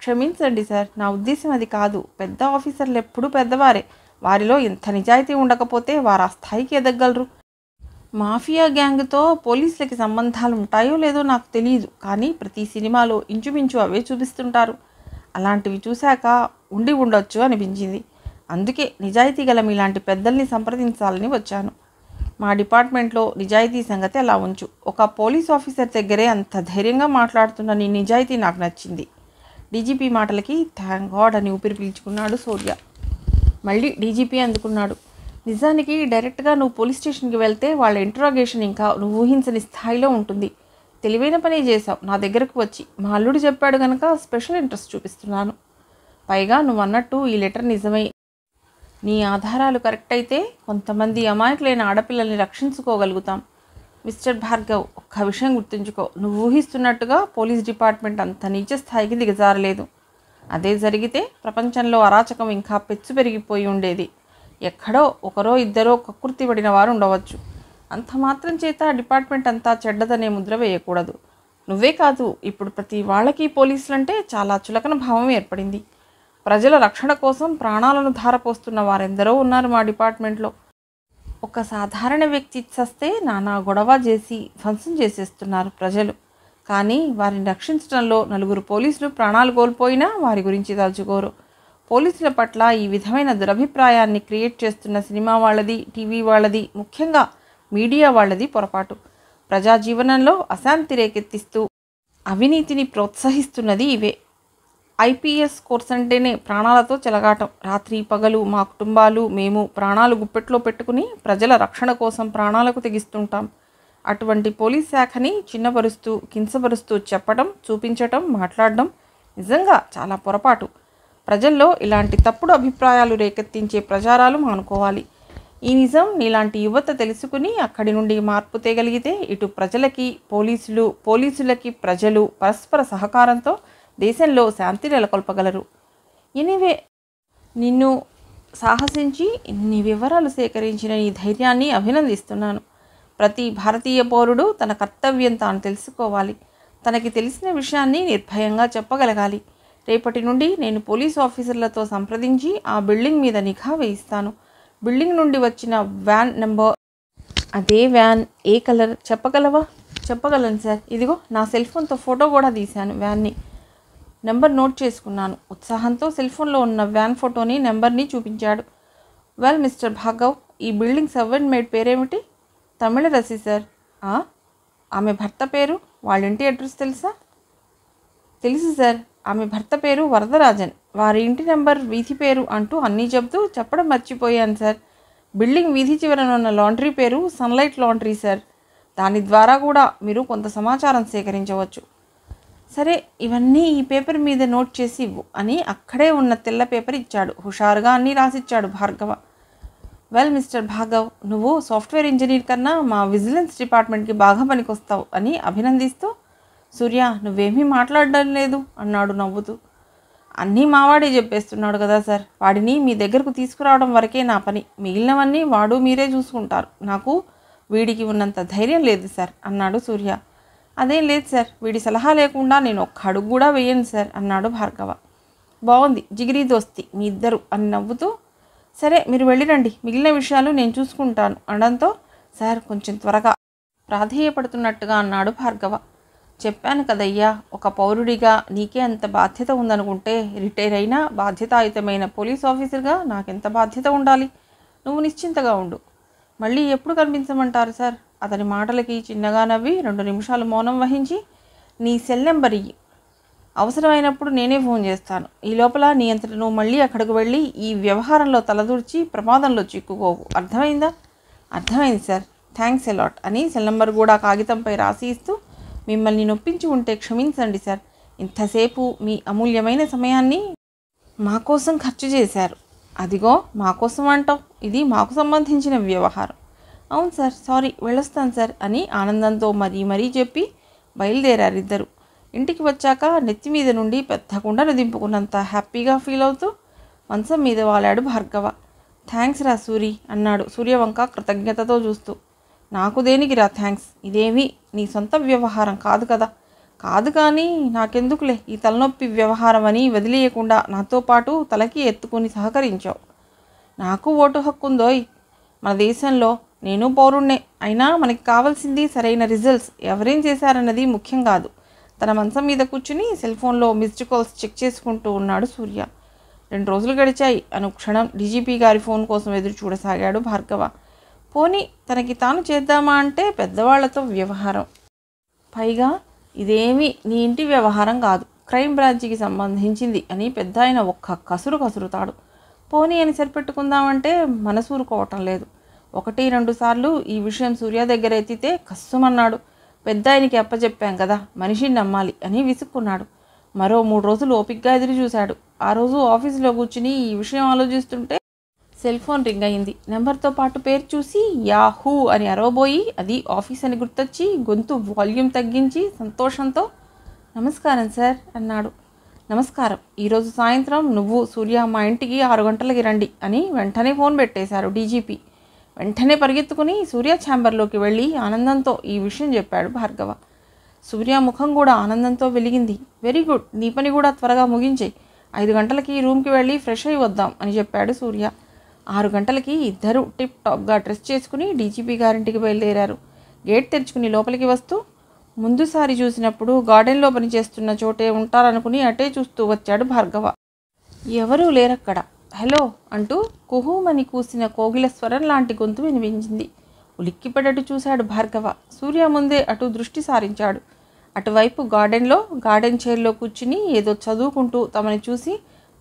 క్షమించండి సార్ నా ఉద్దేశం అది కాదు పెద్ద ఆఫీసర్లు ఎప్పుడూ పెద్దవారే వారిలో ఇంత నిజాయితీ ఉండకపోతే వారు ఆ స్థాయికి ఎదగలరు మాఫియా గ్యాంగ్తో పోలీసులకి సంబంధాలు ఉంటాయో లేదో నాకు తెలియదు కానీ ప్రతి సినిమాలో ఇంచుమించు అవే చూపిస్తుంటారు అలాంటివి చూశాక ఉండి ఉండొచ్చు అనిపించింది అందుకే నిజాయితీ గల మీలాంటి పెద్దల్ని సంప్రదించాలని వచ్చాను మా డిపార్ట్మెంట్లో నిజాయితీ సంగతి అలా ఉంచు ఒక పోలీస్ ఆఫీసర్ దగ్గరే అంత ధైర్యంగా మాట్లాడుతున్న నీ నిజాయితీ నాకు నచ్చింది డీజీపీ మాటలకి థ్యాంక్ గాడ్ అని ఊపిరి పీల్చుకున్నాడు సూర్య మళ్ళీ డీజీపీ అందుకున్నాడు నిజానికి డైరెక్ట్గా నువ్వు పోలీస్ స్టేషన్కి వెళ్తే వాళ్ళ ఇంట్రాగేషన్ ఇంకా నువ్వు ఊహించని స్థాయిలో ఉంటుంది తెలివైన పని చేసావు నా దగ్గరకు వచ్చి మా అల్లుడు చెప్పాడు కనుక స్పెషల్ ఇంట్రెస్ట్ చూపిస్తున్నాను పైగా నువ్వు అన్నట్టు ఈ లెటర్ నిజమై నీ ఆధారాలు కరెక్ట్ అయితే కొంతమంది అమాయకులైన ఆడపిల్లల్ని రక్షించుకోగలుగుతాం మిస్టర్ భార్గవ్ ఒక్క విషయం గుర్తుంచుకో నువ్వు ఊహిస్తున్నట్టుగా పోలీస్ డిపార్ట్మెంట్ అంత నీచ స్థాయికి దిగజారలేదు అదే జరిగితే ప్రపంచంలో అరాచకం ఇంకా పెచ్చు పెరిగిపోయి ఉండేది ఎక్కడో ఒకరో ఇద్దరో కక్కుర్తి పడిన వారు ఉండవచ్చు అంత మాత్రం చేత డిపార్ట్మెంట్ అంతా చెడ్డదనే ముద్ర వేయకూడదు నువ్వే కాదు ఇప్పుడు ప్రతి వాళ్ళకి పోలీసులంటే చాలా చులకన భావం ఏర్పడింది ప్రజల రక్షణ కోసం ప్రాణాలను ధారపోస్తున్న వారెందరో ఉన్నారు మా డిపార్ట్మెంట్లో ఒక సాధారణ వ్యక్తి చస్తే నానా గొడవ చేసి ధ్వంసం చేసేస్తున్నారు ప్రజలు కానీ వారిని రక్షించడంలో నలుగురు పోలీసులు ప్రాణాలు కోల్పోయినా వారి గురించి తలుచుకోరు పోలీసుల పట్ల ఈ విధమైన దురభిప్రాయాన్ని క్రియేట్ చేస్తున్న సినిమా వాళ్ళది టీవీ వాళ్ళది ముఖ్యంగా మీడియా వాళ్ళది పొరపాటు ప్రజా జీవనంలో అశాంతి రేకెత్తిస్తూ అవినీతిని ప్రోత్సహిస్తున్నది ఇవే ఐపీఎస్ కోర్స్ అంటేనే ప్రాణాలతో చెలగాటం రాత్రి పగలు మా కుటుంబాలు మేము ప్రాణాలు గుప్పెట్లో పెట్టుకుని ప్రజల రక్షణ కోసం ప్రాణాలకు తెగిస్తుంటాం అటువంటి పోలీస్ శాఖని చిన్నపరుస్తూ కించపరుస్తూ చెప్పడం చూపించటం మాట్లాడడం నిజంగా చాలా పొరపాటు ప్రజల్లో ఇలాంటి తప్పుడు అభిప్రాయాలు రేకెత్తించే ప్రచారాలు మానుకోవాలి ఈ నిజం నీలాంటి యువత తెలుసుకుని అక్కడి నుండి మార్పు తేగలిగితే ఇటు ప్రజలకి పోలీసులు పోలీసులకి ప్రజలు పరస్పర సహకారంతో దేశంలో శాంతి నెలకొల్పగలరు ఎనివే నిన్ను సాహసించి ఇన్ని వివరాలు సేకరించిన నీ ధైర్యాన్ని అభినందిస్తున్నాను ప్రతి భారతీయ పౌరుడు తన కర్తవ్యం తాను తెలుసుకోవాలి తనకి తెలిసిన విషయాన్ని నిర్భయంగా చెప్పగలగాలి రేపటి నుండి నేను పోలీస్ ఆఫీసర్లతో సంప్రదించి ఆ బిల్డింగ్ మీద నిఘా వేయిస్తాను బిల్డింగ్ నుండి వచ్చిన వ్యాన్ నెంబర్ అదే వ్యాన్ ఏ కలర్ చెప్పగలవా చెప్పగలను సార్ ఇదిగో నా సెల్ ఫోన్తో ఫోటో కూడా తీశాను వ్యాన్ని నెంబర్ నోట్ చేసుకున్నాను ఉత్సాహంతో సెల్ఫోన్లో ఉన్న వ్యాన్ ఫోటోని నెంబర్ని చూపించాడు వెల్ మిస్టర్ భాగవ్ ఈ బిల్డింగ్ సర్వెంట్ మేడ్ పేరేమిటి తమిళ రసి సార్ ఆమె భర్త పేరు వాళ్ళ ఇంటి అడ్రస్ తెలుసా తెలుసు సార్ ఆమె భర్త పేరు వరదరాజన్ వారి ఇంటి నెంబర్ వీధి పేరు అంటూ అన్నీ చెబుతూ చెప్పడం మర్చిపోయాను సార్ బిల్డింగ్ వీధి చివరన ఉన్న లాండ్రీ పేరు సన్లైట్ లాండ్రీ సార్ దాని ద్వారా కూడా మీరు కొంత సమాచారం సేకరించవచ్చు సరే ఇవన్నీ ఈ పేపర్ మీద నోట్ చేసి ఇవ్వు అని అక్కడే ఉన్న తెల్ల పేపర్ ఇచ్చాడు హుషారుగా అన్నీ రాసిచ్చాడు భార్గవ వెల్ మిస్టర్ భార్గవ్ నువ్వు సాఫ్ట్వేర్ ఇంజనీర్ కన్నా మా విజిలెన్స్ డిపార్ట్మెంట్కి బాగా పనికొస్తావు అని అభినందిస్తూ సూర్య నువ్వేమీ మాట్లాడడం లేదు అన్నాడు నవ్వుతూ అన్నీ మావాడే చెప్పేస్తున్నాడు కదా సార్ వాడిని మీ దగ్గరకు తీసుకురావడం వరకే నా పని మిగిలినవన్నీ వాడు మీరే చూసుకుంటారు నాకు వీడికి ఉన్నంత ధైర్యం లేదు సార్ అన్నాడు సూర్య అదేం లేదు సార్ వీడి సలహా లేకుండా నేను ఒక్క అడుగు కూడా వేయను సార్ అన్నాడు భార్గవ బాగుంది జిగిరి దోస్తి మీ ఇద్దరు అని నవ్వుతూ సరే మీరు వెళ్ళిరండి మిగిలిన విషయాలు నేను చూసుకుంటాను అనడంతో సార్ కొంచెం త్వరగా ప్రాధేయపడుతున్నట్టుగా అన్నాడు భార్గవ చెప్పాను కదయ్యా ఒక పౌరుడిగా నీకే అంత బాధ్యత ఉందనుకుంటే రిటైర్ అయినా బాధ్యతాయుతమైన పోలీస్ ఆఫీసర్గా నాకెంత బాధ్యత ఉండాలి నువ్వు నిశ్చింతగా ఉండు మళ్ళీ ఎప్పుడు కనిపించమంటారు సార్ అతని మాటలకి చిన్నగా నవ్వి రెండు నిమిషాలు మౌనం వహించి నీ సెల్ నెంబర్ ఇయ్యి అవసరమైనప్పుడు నేనే ఫోన్ చేస్తాను ఈ లోపల నీ నువ్వు మళ్ళీ అక్కడికి వెళ్ళి ఈ వ్యవహారంలో తలదూర్చి ప్రమాదంలో చిక్కుకోవు అర్థమైందా అర్థమైంది సార్ థ్యాంక్స్ ఎలాట్ అని సెల్ నెంబర్ కూడా కాగితంపై రాసి ఇస్తూ మిమ్మల్ని నొప్పించి ఉంటే క్షమించండి సార్ ఇంతసేపు మీ అమూల్యమైన సమయాన్ని మా కోసం ఖర్చు చేశారు అదిగో మా కోసం ఇది మాకు సంబంధించిన వ్యవహారం అవును సార్ సారీ వెళ్ళొస్తాను సార్ అని ఆనందంతో మరీ మరీ చెప్పి బయలుదేరారిద్దరు ఇంటికి వచ్చాక నెత్తి మీద నుండి పెద్ద కుండను దింపుకున్నంత హ్యాపీగా ఫీల్ అవుతూ మంచం మీద వాలాడు భార్గవ థ్యాంక్స్ రా సూరి అన్నాడు సూర్యవంక కృతజ్ఞతతో చూస్తూ నాకు దేనికి రా థ్యాంక్స్ ఇదేమి నీ సొంత వ్యవహారం కాదు కదా కాదు కానీ నాకెందుకులే ఈ తలనొప్పి వ్యవహారం అని వదిలేయకుండా నాతో పాటు తలకి ఎత్తుకుని సహకరించావు నాకు ఓటు హక్కు ఉందోయ్ మన దేశంలో నేను పౌరుణ్ణే అయినా మనకి కావాల్సింది సరైన రిజల్ట్స్ ఎవరేం చేశారన్నది ముఖ్యం కాదు తన మంచం మీద కూర్చుని సెల్ ఫోన్లో మిస్డ్ కాల్స్ చెక్ చేసుకుంటూ ఉన్నాడు సూర్య రెండు రోజులు గడిచాయి అను క్షణం డీజీపీ గారి ఫోన్ కోసం ఎదురు చూడసాగాడు భార్గవ పోని తనకి తాను చేద్దామా అంటే పెద్దవాళ్లతో వ్యవహారం పైగా ఇదేమి నీ ఇంటి వ్యవహారం కాదు క్రైమ్ బ్రాంచ్కి సంబంధించింది అని పెద్ద ఆయన ఒక్క కసురు కసురుతాడు పోనీ అని సరిపెట్టుకుందామంటే మనసు ఊరుకోవటం లేదు ఒకటి రెండు సార్లు ఈ విషయం సూర్య దగ్గర ఎత్తితే కష్టమన్నాడు పెద్ద ఆయనకి అప్పచెప్పాం కదా మనిషిని నమ్మాలి అని విసుక్కున్నాడు మరో మూడు రోజులు ఓపిక్గా ఎదురు చూశాడు ఆ రోజు ఆఫీసులో కూర్చుని ఈ విషయం ఆలోచిస్తుంటే సెల్ ఫోన్ రింగ్ అయింది నెంబర్తో పాటు పేరు చూసి యాహూ అని అరవబోయి అది ఆఫీస్ అని గుర్తొచ్చి గొంతు వాల్యూమ్ తగ్గించి సంతోషంతో నమస్కారం సార్ అన్నాడు నమస్కారం ఈరోజు సాయంత్రం నువ్వు సూర్య మా ఇంటికి ఆరు గంటలకి రండి అని వెంటనే ఫోన్ పెట్టేశారు డీజీపీ వెంటనే పరిగెత్తుకుని సూర్య ఛాంబర్లోకి వెళ్ళి ఆనందంతో ఈ విషయం చెప్పాడు భార్గవ సూర్య ముఖం కూడా ఆనందంతో వెలిగింది వెరీ గుడ్ నీ పని కూడా త్వరగా ముగించే ఐదు గంటలకి రూమ్కి వెళ్ళి ఫ్రెష్ అయి వద్దాం అని చెప్పాడు సూర్య ఆరు గంటలకి ఇద్దరు టిప్ టాప్గా డ్రెస్ చేసుకుని డీజీపీ గారింటికి బయలుదేరారు గేట్ తెరుచుకుని లోపలికి వస్తూ ముందుసారి చూసినప్పుడు గార్డెన్లో పనిచేస్తున్న చోటే ఉంటారనుకుని అటే చూస్తూ వచ్చాడు భార్గవ ఎవరూ లేరక్కడ హలో అంటూ కుహూమని కూసిన కోగిల స్వరం లాంటి గొంతు వినిపించింది ఉలిక్కిపడటు చూశాడు భార్గవ సూర్య ముందే అటు దృష్టి సారించాడు అటువైపు గార్డెన్లో గార్డెన్ చైర్లో కూర్చుని ఏదో చదువుకుంటూ తమని చూసి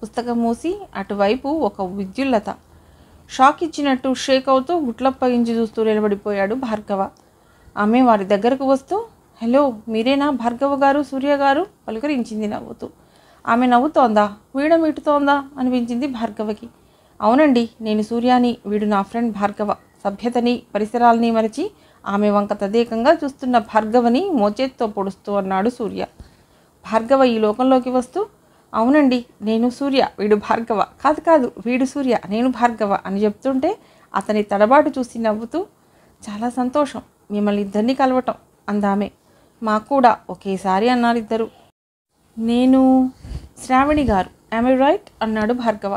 పుస్తకం మూసి అటువైపు ఒక విద్యుల్లత షాక్ ఇచ్చినట్టు షేక్ అవుతూ గుట్లప్పగించి చూస్తూ నిలబడిపోయాడు భార్గవ ఆమె వారి దగ్గరకు వస్తూ హలో మీరేనా భార్గవ గారు సూర్య గారు పలుకరించింది నవ్వుతూ ఆమె నవ్వుతోందా వీడమిటుతోందా అనిపించింది భార్గవకి అవునండి నేను సూర్యాని వీడు నా ఫ్రెండ్ భార్గవ సభ్యతని పరిసరాలని మరచి ఆమె వంక తదేకంగా చూస్తున్న భార్గవని మోచేత్తో పొడుస్తూ అన్నాడు సూర్య భార్గవ ఈ లోకంలోకి వస్తూ అవునండి నేను సూర్య వీడు భార్గవ కాదు కాదు వీడు సూర్య నేను భార్గవ అని చెప్తుంటే అతని తడబాటు చూసి నవ్వుతూ చాలా సంతోషం మిమ్మల్ని ఇద్దరిని కలవటం అందామే మా కూడా ఒకేసారి అన్నారు ఇద్దరు నేను శ్రావణి గారు ఐ రైట్ అన్నాడు భార్గవ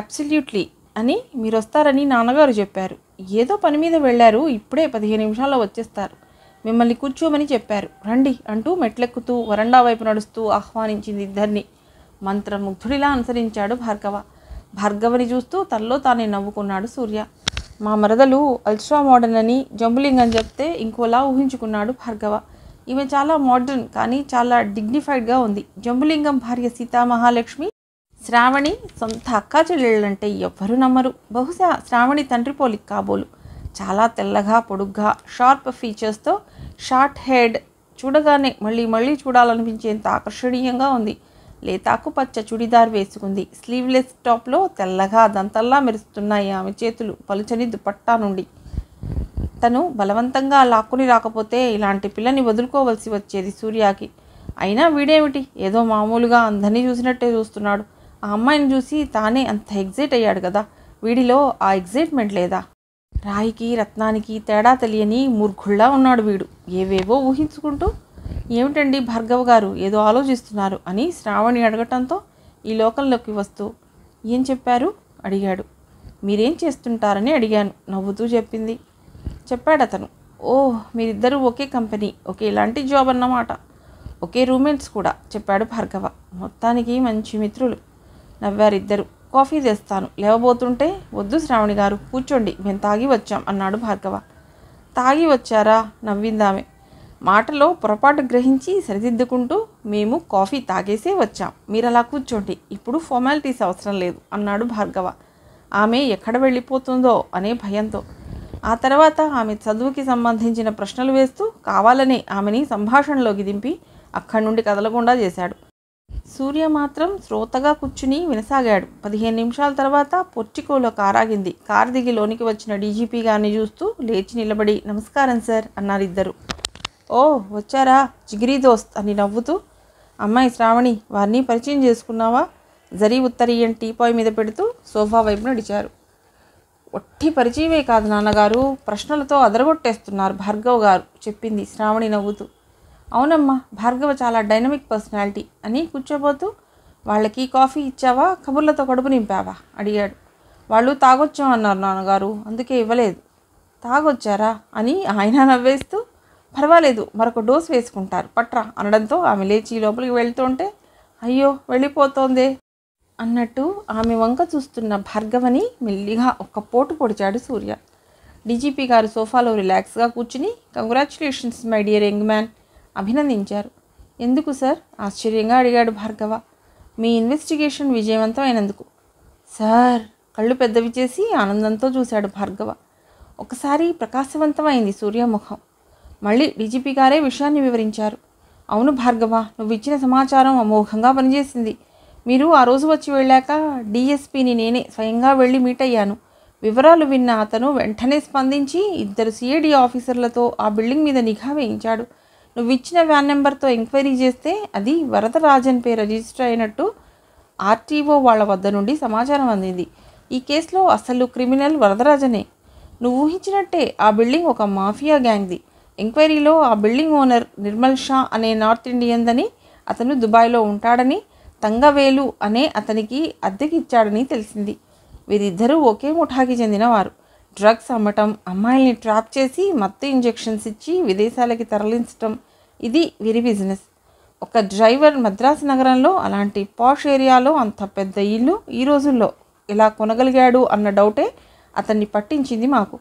అబ్సల్యూట్లీ అని మీరు వస్తారని నాన్నగారు చెప్పారు ఏదో పని మీద వెళ్ళారు ఇప్పుడే పదిహేను నిమిషాల్లో వచ్చేస్తారు మిమ్మల్ని కూర్చోమని చెప్పారు రండి అంటూ మెట్లెక్కుతూ వరండా వైపు నడుస్తూ ఆహ్వానించింది ఇద్దరిని మంత్రముగ్ధుడిలా అనుసరించాడు భార్గవ భార్గవని చూస్తూ తనలో తానే నవ్వుకున్నాడు సూర్య మా మరదలు అల్ట్రా మోడర్న్ అని జంబులింగ్ అని చెప్తే ఇంకోలా ఊహించుకున్నాడు భార్గవ ఈమె చాలా మోడర్న్ కానీ చాలా డిగ్నిఫైడ్గా ఉంది జంబులింగం భార్య సీతామహాలక్ష్మి శ్రావణి సొంత అక్కా చెల్లెళ్ళంటే ఎవ్వరు నమ్మరు బహుశా శ్రావణి తండ్రి పోలిక్ కాబోలు చాలా తెల్లగా పొడుగ్గా షార్ప్ ఫీచర్స్తో షార్ట్ హెడ్ చూడగానే మళ్ళీ మళ్ళీ చూడాలనిపించేంత ఆకర్షణీయంగా ఉంది లేతాకు పచ్చ చుడిదార్ వేసుకుంది స్లీవ్లెస్ టాప్లో తెల్లగా దంతల్లా మెరుస్తున్నాయి ఆమె చేతులు పలుచని దుపట్టా నుండి తను బలవంతంగా లాక్కుని రాకపోతే ఇలాంటి పిల్లని వదులుకోవలసి వచ్చేది సూర్యకి అయినా వీడేమిటి ఏదో మామూలుగా అందరినీ చూసినట్టే చూస్తున్నాడు ఆ అమ్మాయిని చూసి తానే అంత ఎగ్జైట్ అయ్యాడు కదా వీడిలో ఆ ఎగ్జైట్మెంట్ లేదా రాయికి రత్నానికి తేడా తెలియని మూర్ఘుళ్ళా ఉన్నాడు వీడు ఏవేవో ఊహించుకుంటూ ఏమిటండి భార్గవ్ గారు ఏదో ఆలోచిస్తున్నారు అని శ్రావణి అడగటంతో ఈ లోకంలోకి వస్తూ ఏం చెప్పారు అడిగాడు మీరేం చేస్తుంటారని అడిగాను నవ్వుతూ చెప్పింది చెప్పాడు అతను ఓ మీరిద్దరూ ఒకే కంపెనీ ఒకే ఇలాంటి జాబ్ అన్నమాట ఒకే రూమ్మేట్స్ కూడా చెప్పాడు భార్గవ మొత్తానికి మంచి మిత్రులు నవ్వారిద్దరు కాఫీ తెస్తాను లేవబోతుంటే వద్దు శ్రావణి గారు కూర్చోండి మేము తాగి వచ్చాం అన్నాడు భార్గవ తాగి వచ్చారా నవ్విందామె మాటలో పొరపాటు గ్రహించి సరిదిద్దుకుంటూ మేము కాఫీ తాగేసే వచ్చాం మీరు అలా కూర్చోండి ఇప్పుడు ఫార్మాలిటీస్ అవసరం లేదు అన్నాడు భార్గవ ఆమె ఎక్కడ వెళ్ళిపోతుందో అనే భయంతో ఆ తర్వాత ఆమె చదువుకి సంబంధించిన ప్రశ్నలు వేస్తూ కావాలని ఆమెని సంభాషణలోకి దింపి అక్కడి నుండి కదలకుండా చేశాడు సూర్య మాత్రం శ్రోతగా కూర్చుని వినసాగాడు పదిహేను నిమిషాల తర్వాత పొర్చికోలో కారాగింది కారు దిగి లోనికి వచ్చిన డీజీపీ గారిని చూస్తూ లేచి నిలబడి నమస్కారం సార్ అన్నారు ఇద్దరు ఓ వచ్చారా జిగిరీ దోస్త్ అని నవ్వుతూ అమ్మాయి శ్రావణి వారిని పరిచయం చేసుకున్నావా జరీ ఉత్తరీయన్ టీ మీద పెడుతూ సోఫా వైపు నడిచారు ఒట్టి పరిచయమే కాదు నాన్నగారు ప్రశ్నలతో అదరగొట్టేస్తున్నారు భార్గవ్ గారు చెప్పింది శ్రావణి నవ్వుతూ అవునమ్మా భార్గవ చాలా డైనమిక్ పర్సనాలిటీ అని కూర్చోబోతూ వాళ్ళకి కాఫీ ఇచ్చావా కబుర్లతో కడుపు నింపావా అడిగాడు వాళ్ళు తాగొచ్చాం అన్నారు నాన్నగారు అందుకే ఇవ్వలేదు తాగొచ్చారా అని ఆయన నవ్వేస్తూ పర్వాలేదు మరొక డోస్ వేసుకుంటారు పట్రా అనడంతో ఆమె లేచి లోపలికి వెళ్తుంటే అయ్యో వెళ్ళిపోతోందే అన్నట్టు ఆమె వంక చూస్తున్న భార్గవని మెల్లిగా ఒక్క పోటు పొడిచాడు సూర్య డీజీపీ గారు సోఫాలో రిలాక్స్గా కూర్చుని congratulations my dear young man అభినందించారు ఎందుకు సార్ ఆశ్చర్యంగా అడిగాడు భార్గవ మీ ఇన్వెస్టిగేషన్ విజయవంతం అయినందుకు సార్ కళ్ళు పెద్దవి చేసి ఆనందంతో చూశాడు భార్గవ ఒకసారి ప్రకాశవంతమైంది సూర్యముఖం మళ్ళీ డీజీపీ గారే విషయాన్ని వివరించారు అవును భార్గవ నువ్వు ఇచ్చిన సమాచారం అమోఘంగా పనిచేసింది మీరు ఆ రోజు వచ్చి వెళ్ళాక డీఎస్పీని నేనే స్వయంగా వెళ్ళి మీట్ అయ్యాను వివరాలు విన్న అతను వెంటనే స్పందించి ఇద్దరు సిఐడి ఆఫీసర్లతో ఆ బిల్డింగ్ మీద నిఘా వేయించాడు నువ్వు ఇచ్చిన వ్యాన్ నెంబర్తో ఎంక్వైరీ చేస్తే అది వరదరాజన్ పే రిజిస్టర్ అయినట్టు ఆర్టీఓ వాళ్ళ వద్ద నుండి సమాచారం అందింది ఈ కేసులో అసలు క్రిమినల్ వరదరాజనే నువ్వు ఊహించినట్టే ఆ బిల్డింగ్ ఒక మాఫియా గ్యాంగ్ది ఎంక్వైరీలో ఆ బిల్డింగ్ ఓనర్ నిర్మల్ షా అనే నార్త్ ఇండియన్దని అతను దుబాయ్లో ఉంటాడని తంగవేలు అనే అతనికి అద్దెకి ఇచ్చాడని తెలిసింది వీరిద్దరూ ఒకే ముఠాకి చెందినవారు డ్రగ్స్ అమ్మటం అమ్మాయిల్ని ట్రాప్ చేసి మత్తు ఇంజెక్షన్స్ ఇచ్చి విదేశాలకి తరలించటం ఇది వీరి బిజినెస్ ఒక డ్రైవర్ మద్రాసు నగరంలో అలాంటి పాష్ ఏరియాలో అంత పెద్ద ఇల్లు ఈ రోజుల్లో ఇలా కొనగలిగాడు అన్న డౌటే అతన్ని పట్టించింది మాకు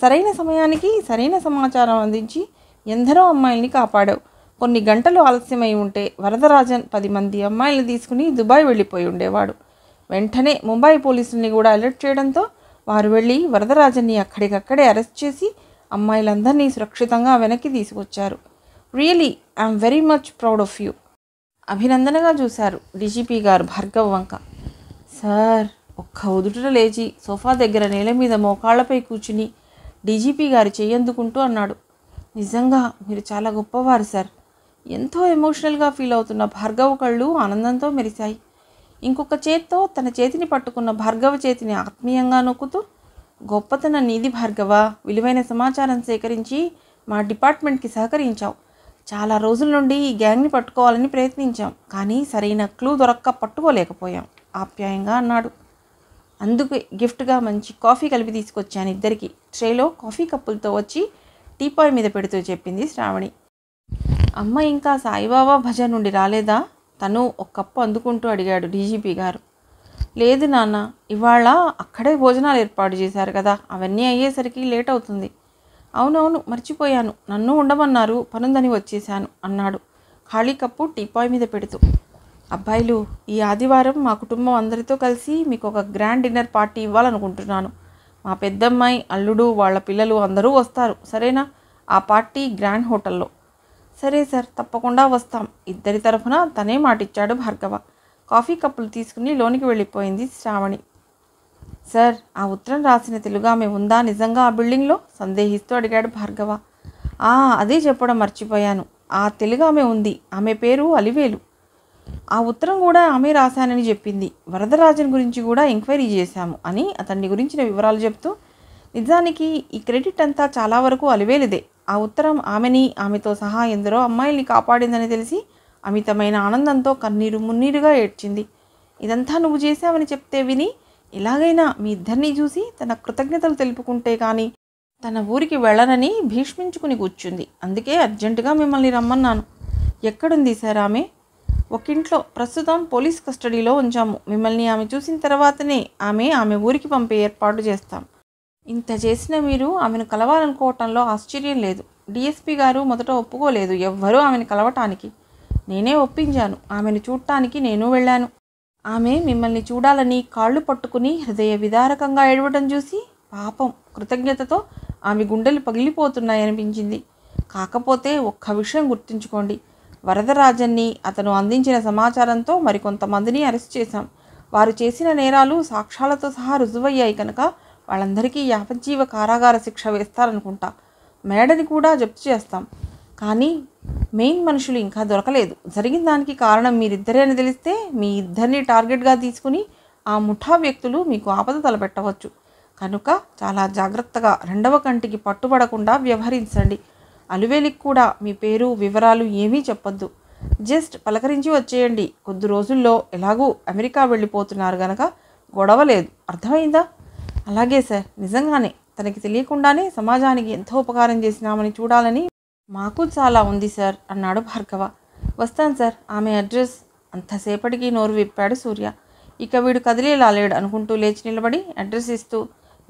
సరైన సమయానికి సరైన సమాచారం అందించి ఎందరో అమ్మాయిల్ని కాపాడావు కొన్ని గంటలు ఆలస్యమై ఉంటే వరదరాజన్ పది మంది అమ్మాయిలను తీసుకుని దుబాయ్ వెళ్ళిపోయి ఉండేవాడు వెంటనే ముంబై పోలీసుల్ని కూడా అలర్ట్ చేయడంతో వారు వెళ్ళి వరదరాజన్ని అక్కడికక్కడే అరెస్ట్ చేసి అమ్మాయిలందరినీ సురక్షితంగా వెనక్కి తీసుకొచ్చారు really I'm very much proud of you అభినందనగా చూశారు డీజీపీ గారు భార్గవ్ వంక సార్ ఒక్క ఉదుట లేచి సోఫా దగ్గర నేల మీద మోకాళ్లపై కూర్చుని డీజీపీ గారు చేయందుకుంటూ అన్నాడు నిజంగా మీరు చాలా గొప్పవారు సార్ ఎంతో ఎమోషనల్గా ఫీల్ అవుతున్న భార్గవ కళ్ళు ఆనందంతో మెరిశాయి ఇంకొక చేత్తో తన చేతిని పట్టుకున్న భార్గవ చేతిని ఆత్మీయంగా నొక్కుతూ గొప్పతన నీది భార్గవ విలువైన సమాచారం సేకరించి మా డిపార్ట్మెంట్కి సహకరించావు చాలా రోజుల నుండి ఈ గ్యాంగ్ని పట్టుకోవాలని ప్రయత్నించాం కానీ సరైన క్లూ దొరక్క పట్టుకోలేకపోయాం ఆప్యాయంగా అన్నాడు అందుకు గిఫ్ట్గా మంచి కాఫీ కలిపి తీసుకొచ్చాను ఇద్దరికి ట్రేలో కాఫీ కప్పులతో వచ్చి టీపాయ్ మీద పెడుతూ చెప్పింది శ్రావణి అమ్మ ఇంకా సాయిబాబా భజన నుండి రాలేదా తను ఒక కప్పు అందుకుంటూ అడిగాడు డీజీపీ గారు లేదు నాన్న ఇవాళ అక్కడే భోజనాలు ఏర్పాటు చేశారు కదా అవన్నీ అయ్యేసరికి లేట్ అవుతుంది అవునవును మర్చిపోయాను నన్ను ఉండమన్నారు పనుందని వచ్చేశాను అన్నాడు ఖాళీ కప్పు టీపాయ్ మీద పెడుతూ అబ్బాయిలు ఈ ఆదివారం మా కుటుంబం అందరితో కలిసి మీకు ఒక గ్రాండ్ డిన్నర్ పార్టీ ఇవ్వాలనుకుంటున్నాను మా పెద్దమ్మాయి అల్లుడు వాళ్ళ పిల్లలు అందరూ వస్తారు సరేనా ఆ పార్టీ గ్రాండ్ హోటల్లో సరే సార్ తప్పకుండా వస్తాం ఇద్దరి తరఫున తనే మాటిచ్చాడు భార్గవ కాఫీ కప్పులు తీసుకుని లోనికి వెళ్ళిపోయింది శ్రావణి సార్ ఆ ఉత్తరం రాసిన తెలుగామె ఉందా నిజంగా ఆ బిల్డింగ్లో సందేహిస్తూ అడిగాడు భార్గవ ఆ అదే చెప్పడం మర్చిపోయాను ఆ తెలుగామె ఉంది ఆమె పేరు అలివేలు ఆ ఉత్తరం కూడా ఆమె రాశానని చెప్పింది వరదరాజన్ గురించి కూడా ఎంక్వైరీ చేశాము అని అతన్ని గురించిన వివరాలు చెప్తూ నిజానికి ఈ క్రెడిట్ అంతా చాలా వరకు అలివేలిదే ఆ ఉత్తరం ఆమెని ఆమెతో సహా ఎందరో అమ్మాయిల్ని కాపాడిందని తెలిసి అమితమైన ఆనందంతో కన్నీరు మున్నీరుగా ఏడ్చింది ఇదంతా నువ్వు చేశావని చెప్తే విని ఎలాగైనా మీ ఇద్దరినీ చూసి తన కృతజ్ఞతలు తెలుపుకుంటే కానీ తన ఊరికి వెళ్ళనని భీష్మించుకుని కూర్చుంది అందుకే అర్జెంటుగా మిమ్మల్ని రమ్మన్నాను ఎక్కడుంది సార్ ఆమె ఒకింట్లో ప్రస్తుతం పోలీస్ కస్టడీలో ఉంచాము మిమ్మల్ని ఆమె చూసిన తర్వాతనే ఆమె ఆమె ఊరికి పంపే ఏర్పాటు చేస్తాం ఇంత చేసిన మీరు ఆమెను కలవాలనుకోవటంలో ఆశ్చర్యం లేదు డిఎస్పి గారు మొదట ఒప్పుకోలేదు ఎవ్వరూ ఆమెను కలవటానికి నేనే ఒప్పించాను ఆమెను చూడటానికి నేను వెళ్ళాను ఆమె మిమ్మల్ని చూడాలని కాళ్ళు పట్టుకుని హృదయ విదారకంగా ఏడవడం చూసి పాపం కృతజ్ఞతతో ఆమె గుండెలు పగిలిపోతున్నాయనిపించింది కాకపోతే ఒక్క విషయం గుర్తుంచుకోండి వరదరాజన్ని అతను అందించిన సమాచారంతో మరికొంతమందిని అరెస్ట్ చేశాం వారు చేసిన నేరాలు సాక్ష్యాలతో సహా రుజువయ్యాయి కనుక వాళ్ళందరికీ యాపజీవ కారాగార శిక్ష వేస్తారనుకుంటా మేడని కూడా జప్తు చేస్తాం కానీ మెయిన్ మనుషులు ఇంకా దొరకలేదు జరిగిన దానికి కారణం మీరిద్దరే అని తెలిస్తే మీ ఇద్దరిని టార్గెట్గా తీసుకుని ఆ ముఠా వ్యక్తులు మీకు ఆపద తలపెట్టవచ్చు కనుక చాలా జాగ్రత్తగా రెండవ కంటికి పట్టుబడకుండా వ్యవహరించండి అలువేలికి కూడా మీ పేరు వివరాలు ఏమీ చెప్పొద్దు జస్ట్ పలకరించి వచ్చేయండి కొద్ది రోజుల్లో ఎలాగూ అమెరికా వెళ్ళిపోతున్నారు గనక గొడవ లేదు అర్థమైందా అలాగే సార్ నిజంగానే తనకి తెలియకుండానే సమాజానికి ఎంతో ఉపకారం చేసినామని చూడాలని మాకు చాలా ఉంది సార్ అన్నాడు భార్గవ వస్తాను సార్ ఆమె అడ్రస్ అంతసేపటికి నోరు విప్పాడు సూర్య ఇక వీడు కదిలేలా లేడు అనుకుంటూ లేచి నిలబడి అడ్రస్ ఇస్తూ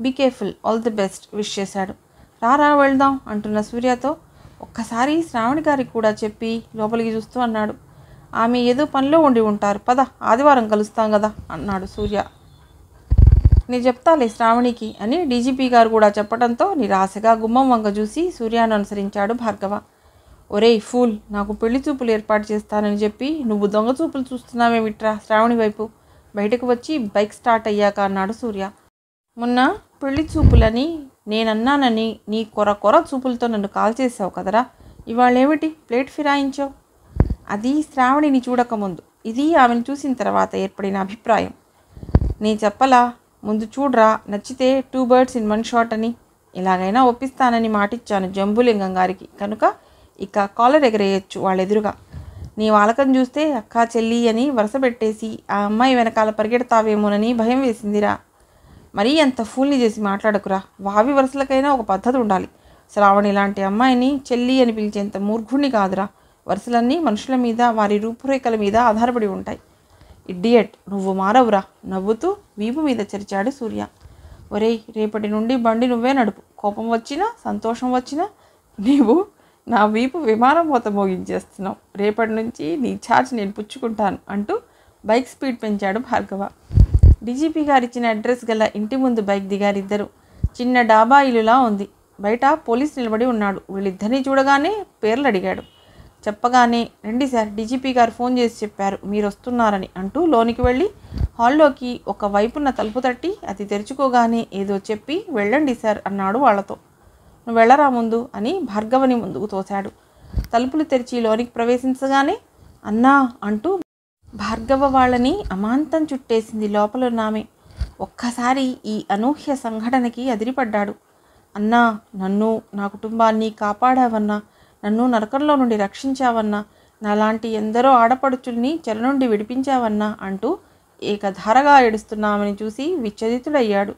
be careful all the best wish చేశాడు రారా వెళ్దాం అంటున్న సూర్యతో ఒక్కసారి శ్రావణి గారికి కూడా చెప్పి లోపలికి చూస్తూ అన్నాడు ఆమె ఏదో పనిలో ఉండి ఉంటారు పద ఆదివారం కలుస్తాం కదా అన్నాడు సూర్య నేను చెప్తాలే శ్రావణికి అని డీజీపీ గారు కూడా చెప్పడంతో నిరాశగా గుమ్మం వంక చూసి సూర్యాను అనుసరించాడు భార్గవ ఒరేయ్ ఫూల్ నాకు పెళ్లి చూపులు ఏర్పాటు చేస్తానని చెప్పి నువ్వు దొంగ చూపులు చూస్తున్నావేమిట్రా శ్రావణి వైపు బయటకు వచ్చి బైక్ స్టార్ట్ అయ్యాక అన్నాడు సూర్య మొన్న పెళ్లి చూపులని నేనన్నానని నీ కొర కొర చూపులతో నన్ను కాల్ చేసావు కదరా ఇవాళేమిటి ప్లేట్ ఫిరాయించావు అది శ్రావణిని చూడకముందు ఇది ఆమెను చూసిన తర్వాత ఏర్పడిన అభిప్రాయం నేను చెప్పలా ముందు చూడరా నచ్చితే two birds in one shot అని ఇలాగైనా ఒప్పిస్తానని మాటిచ్చాను జంబులింగం గారికి కనుక ఇక కాలర్ ఎగరేయచ్చు వాళ్ళెదురుగా నీ వాలకం చూస్తే అక్క చెల్లి అని వరుస పెట్టేసి ఆ అమ్మాయి వెనకాల పరిగెడతావేమోనని భయం వేసిందిరా మరీ అంత ఫూల్ని చేసి మాట్లాడకురా వావి వరుసలకైనా ఒక పద్ధతి ఉండాలి శ్రావణి లాంటి అమ్మాయిని చెల్లి అని పిలిచేంత మూర్ఘుణ్ణి కాదురా వరుసలన్నీ మనుషుల మీద వారి రూపురేఖల మీద ఆధారపడి ఉంటాయి ఇడ్డియట్ నువ్వు మారవురా నవ్వుతూ వీపు మీద చరిచాడు సూర్య ఒరేయ్ రేపటి నుండి బండి నువ్వే నడుపు కోపం వచ్చినా సంతోషం వచ్చినా నీవు నా వీపు విమానం మూత మోగించేస్తున్నావు రేపటి నుంచి నీ ఛార్జ్ నేను పుచ్చుకుంటాను అంటూ బైక్ స్పీడ్ పెంచాడు భార్గవ డీజీపీ గారు ఇచ్చిన అడ్రస్ గల ఇంటి ముందు బైక్ దిగారిద్దరు చిన్న డాబా ఇల్లులా ఉంది బయట పోలీస్ నిలబడి ఉన్నాడు వీళ్ళిద్దరినీ చూడగానే పేర్లు అడిగాడు చెప్పగానే రండి సార్ డీజీపీ గారు ఫోన్ చేసి చెప్పారు మీరు వస్తున్నారని అంటూ లోనికి వెళ్ళి హాల్లోకి ఒక వైపున తలుపు తట్టి అది తెరుచుకోగానే ఏదో చెప్పి వెళ్ళండి సార్ అన్నాడు వాళ్ళతో నువ్వు వెళ్ళరా ముందు అని భార్గవని ముందుకు తోశాడు తలుపులు తెరిచి లోనికి ప్రవేశించగానే అన్నా అంటూ భార్గవ వాళ్ళని అమాంతం చుట్టేసింది లోపల నామె ఒక్కసారి ఈ అనూహ్య సంఘటనకి అదిరిపడ్డాడు అన్నా నన్ను నా కుటుంబాన్ని కాపాడావన్నా నన్ను నరకంలో నుండి రక్షించావన్నా నాలాంటి ఎందరో ఆడపడుచుల్ని చెర నుండి విడిపించావన్నా అంటూ ఏకధారగా ఏడుస్తున్నామని చూసి విచ్చదితుడయ్యాడు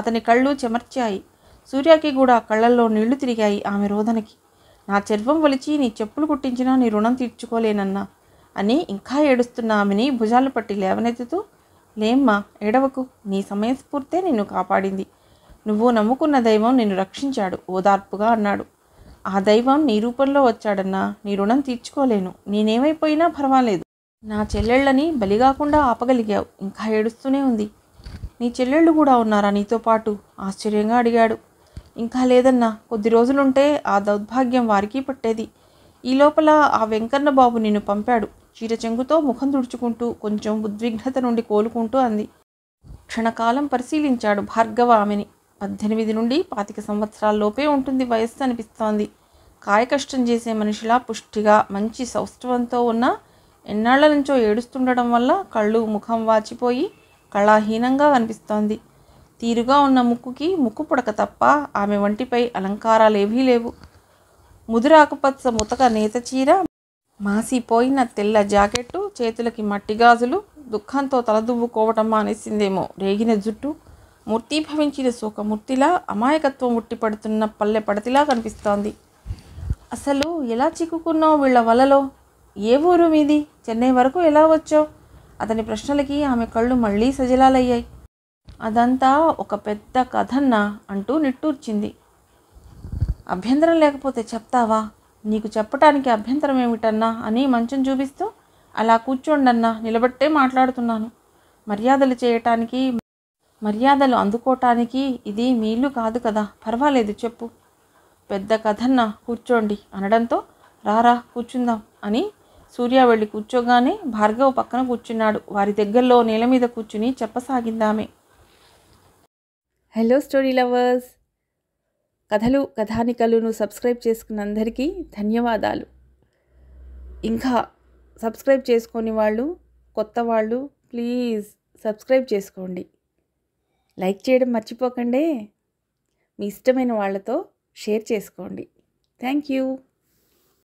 అతని కళ్ళు చెమర్చాయి సూర్యాకి కూడా కళ్ళల్లో నీళ్లు తిరిగాయి ఆమె రోదనకి నా చర్వం ఒలిచి నీ చెప్పులు కుట్టించినా నీ రుణం తీర్చుకోలేనన్నా అని ఇంకా ఏడుస్తున్నా ఆమెని భుజాలు పట్టి లేవనెత్తుతూ లేమ్మా ఏడవకు నీ సమయస్ఫూర్తే నిన్ను కాపాడింది నువ్వు నమ్ముకున్న దైవం నిన్ను రక్షించాడు ఓదార్పుగా అన్నాడు ఆ దైవం నీ రూపంలో వచ్చాడన్నా నీ రుణం తీర్చుకోలేను నేనేమైపోయినా పర్వాలేదు నా చెల్లెళ్ళని బలిగాకుండా ఆపగలిగావు ఇంకా ఏడుస్తూనే ఉంది నీ చెల్లెళ్ళు కూడా ఉన్నారా నీతో పాటు ఆశ్చర్యంగా అడిగాడు ఇంకా లేదన్నా కొద్ది రోజులుంటే ఆ దౌర్భాగ్యం వారికి పట్టేది ఈ లోపల ఆ వెంకన్న బాబు నిన్ను పంపాడు చీరచెంగుతో ముఖం తుడుచుకుంటూ కొంచెం ఉద్విగ్నత నుండి కోలుకుంటూ అంది క్షణకాలం పరిశీలించాడు భార్గవ ఆమెని పద్దెనిమిది నుండి పాతిక సంవత్సరాల్లోపే ఉంటుంది వయస్సు అనిపిస్తోంది కాయకష్టం చేసే మనిషిలా పుష్టిగా మంచి సౌష్ఠవంతో ఉన్న ఎన్నాళ్ల నుంచో ఏడుస్తుండడం వల్ల కళ్ళు ముఖం వాచిపోయి కళాహీనంగా అనిపిస్తోంది తీరుగా ఉన్న ముక్కుకి ముక్కు పుడక తప్ప ఆమె వంటిపై అలంకారాలేవీ లేవు ముదురాకుపచ్చ ముతక నేత చీర మాసిపోయిన తెల్ల జాకెట్టు చేతులకి మట్టి గాజులు దుఃఖంతో తలదువ్వుకోవటం మానేసిందేమో రేగిన జుట్టు మూర్తి మూర్తిభవించిన శోకమూర్తిలా అమాయకత్వం ఉట్టిపడుతున్న పల్లె పడతిలా కనిపిస్తోంది అసలు ఎలా చిక్కుకున్నావు వీళ్ళ వలలో ఏ ఊరు మీది చెన్నై వరకు ఎలా వచ్చావు అతని ప్రశ్నలకి ఆమె కళ్ళు మళ్ళీ సజలాలయ్యాయి అదంతా ఒక పెద్ద కథన్న అంటూ నిట్టూర్చింది అభ్యంతరం లేకపోతే చెప్తావా నీకు చెప్పటానికి అభ్యంతరం ఏమిటన్నా అని మంచం చూపిస్తూ అలా కూర్చోండన్నా నిలబట్టే మాట్లాడుతున్నాను మర్యాదలు చేయటానికి మర్యాదలు అందుకోవటానికి ఇది మీలు కాదు కదా పర్వాలేదు చెప్పు పెద్ద కథన్న కూర్చోండి అనడంతో రారా కూర్చుందాం అని సూర్య వెళ్ళి కూర్చోగానే భార్గవ్ పక్కన కూర్చున్నాడు వారి దగ్గరలో నేల మీద కూర్చుని చెప్పసాగిందామే హలో స్టోరీ లవర్స్ కథలు కథానికలను సబ్స్క్రైబ్ చేసుకున్న అందరికీ ధన్యవాదాలు ఇంకా సబ్స్క్రైబ్ చేసుకొని వాళ్ళు కొత్త వాళ్ళు ప్లీజ్ సబ్స్క్రైబ్ చేసుకోండి లైక్ చేయడం మర్చిపోకండి మీ ఇష్టమైన వాళ్ళతో షేర్ చేసుకోండి థ్యాంక్ యూ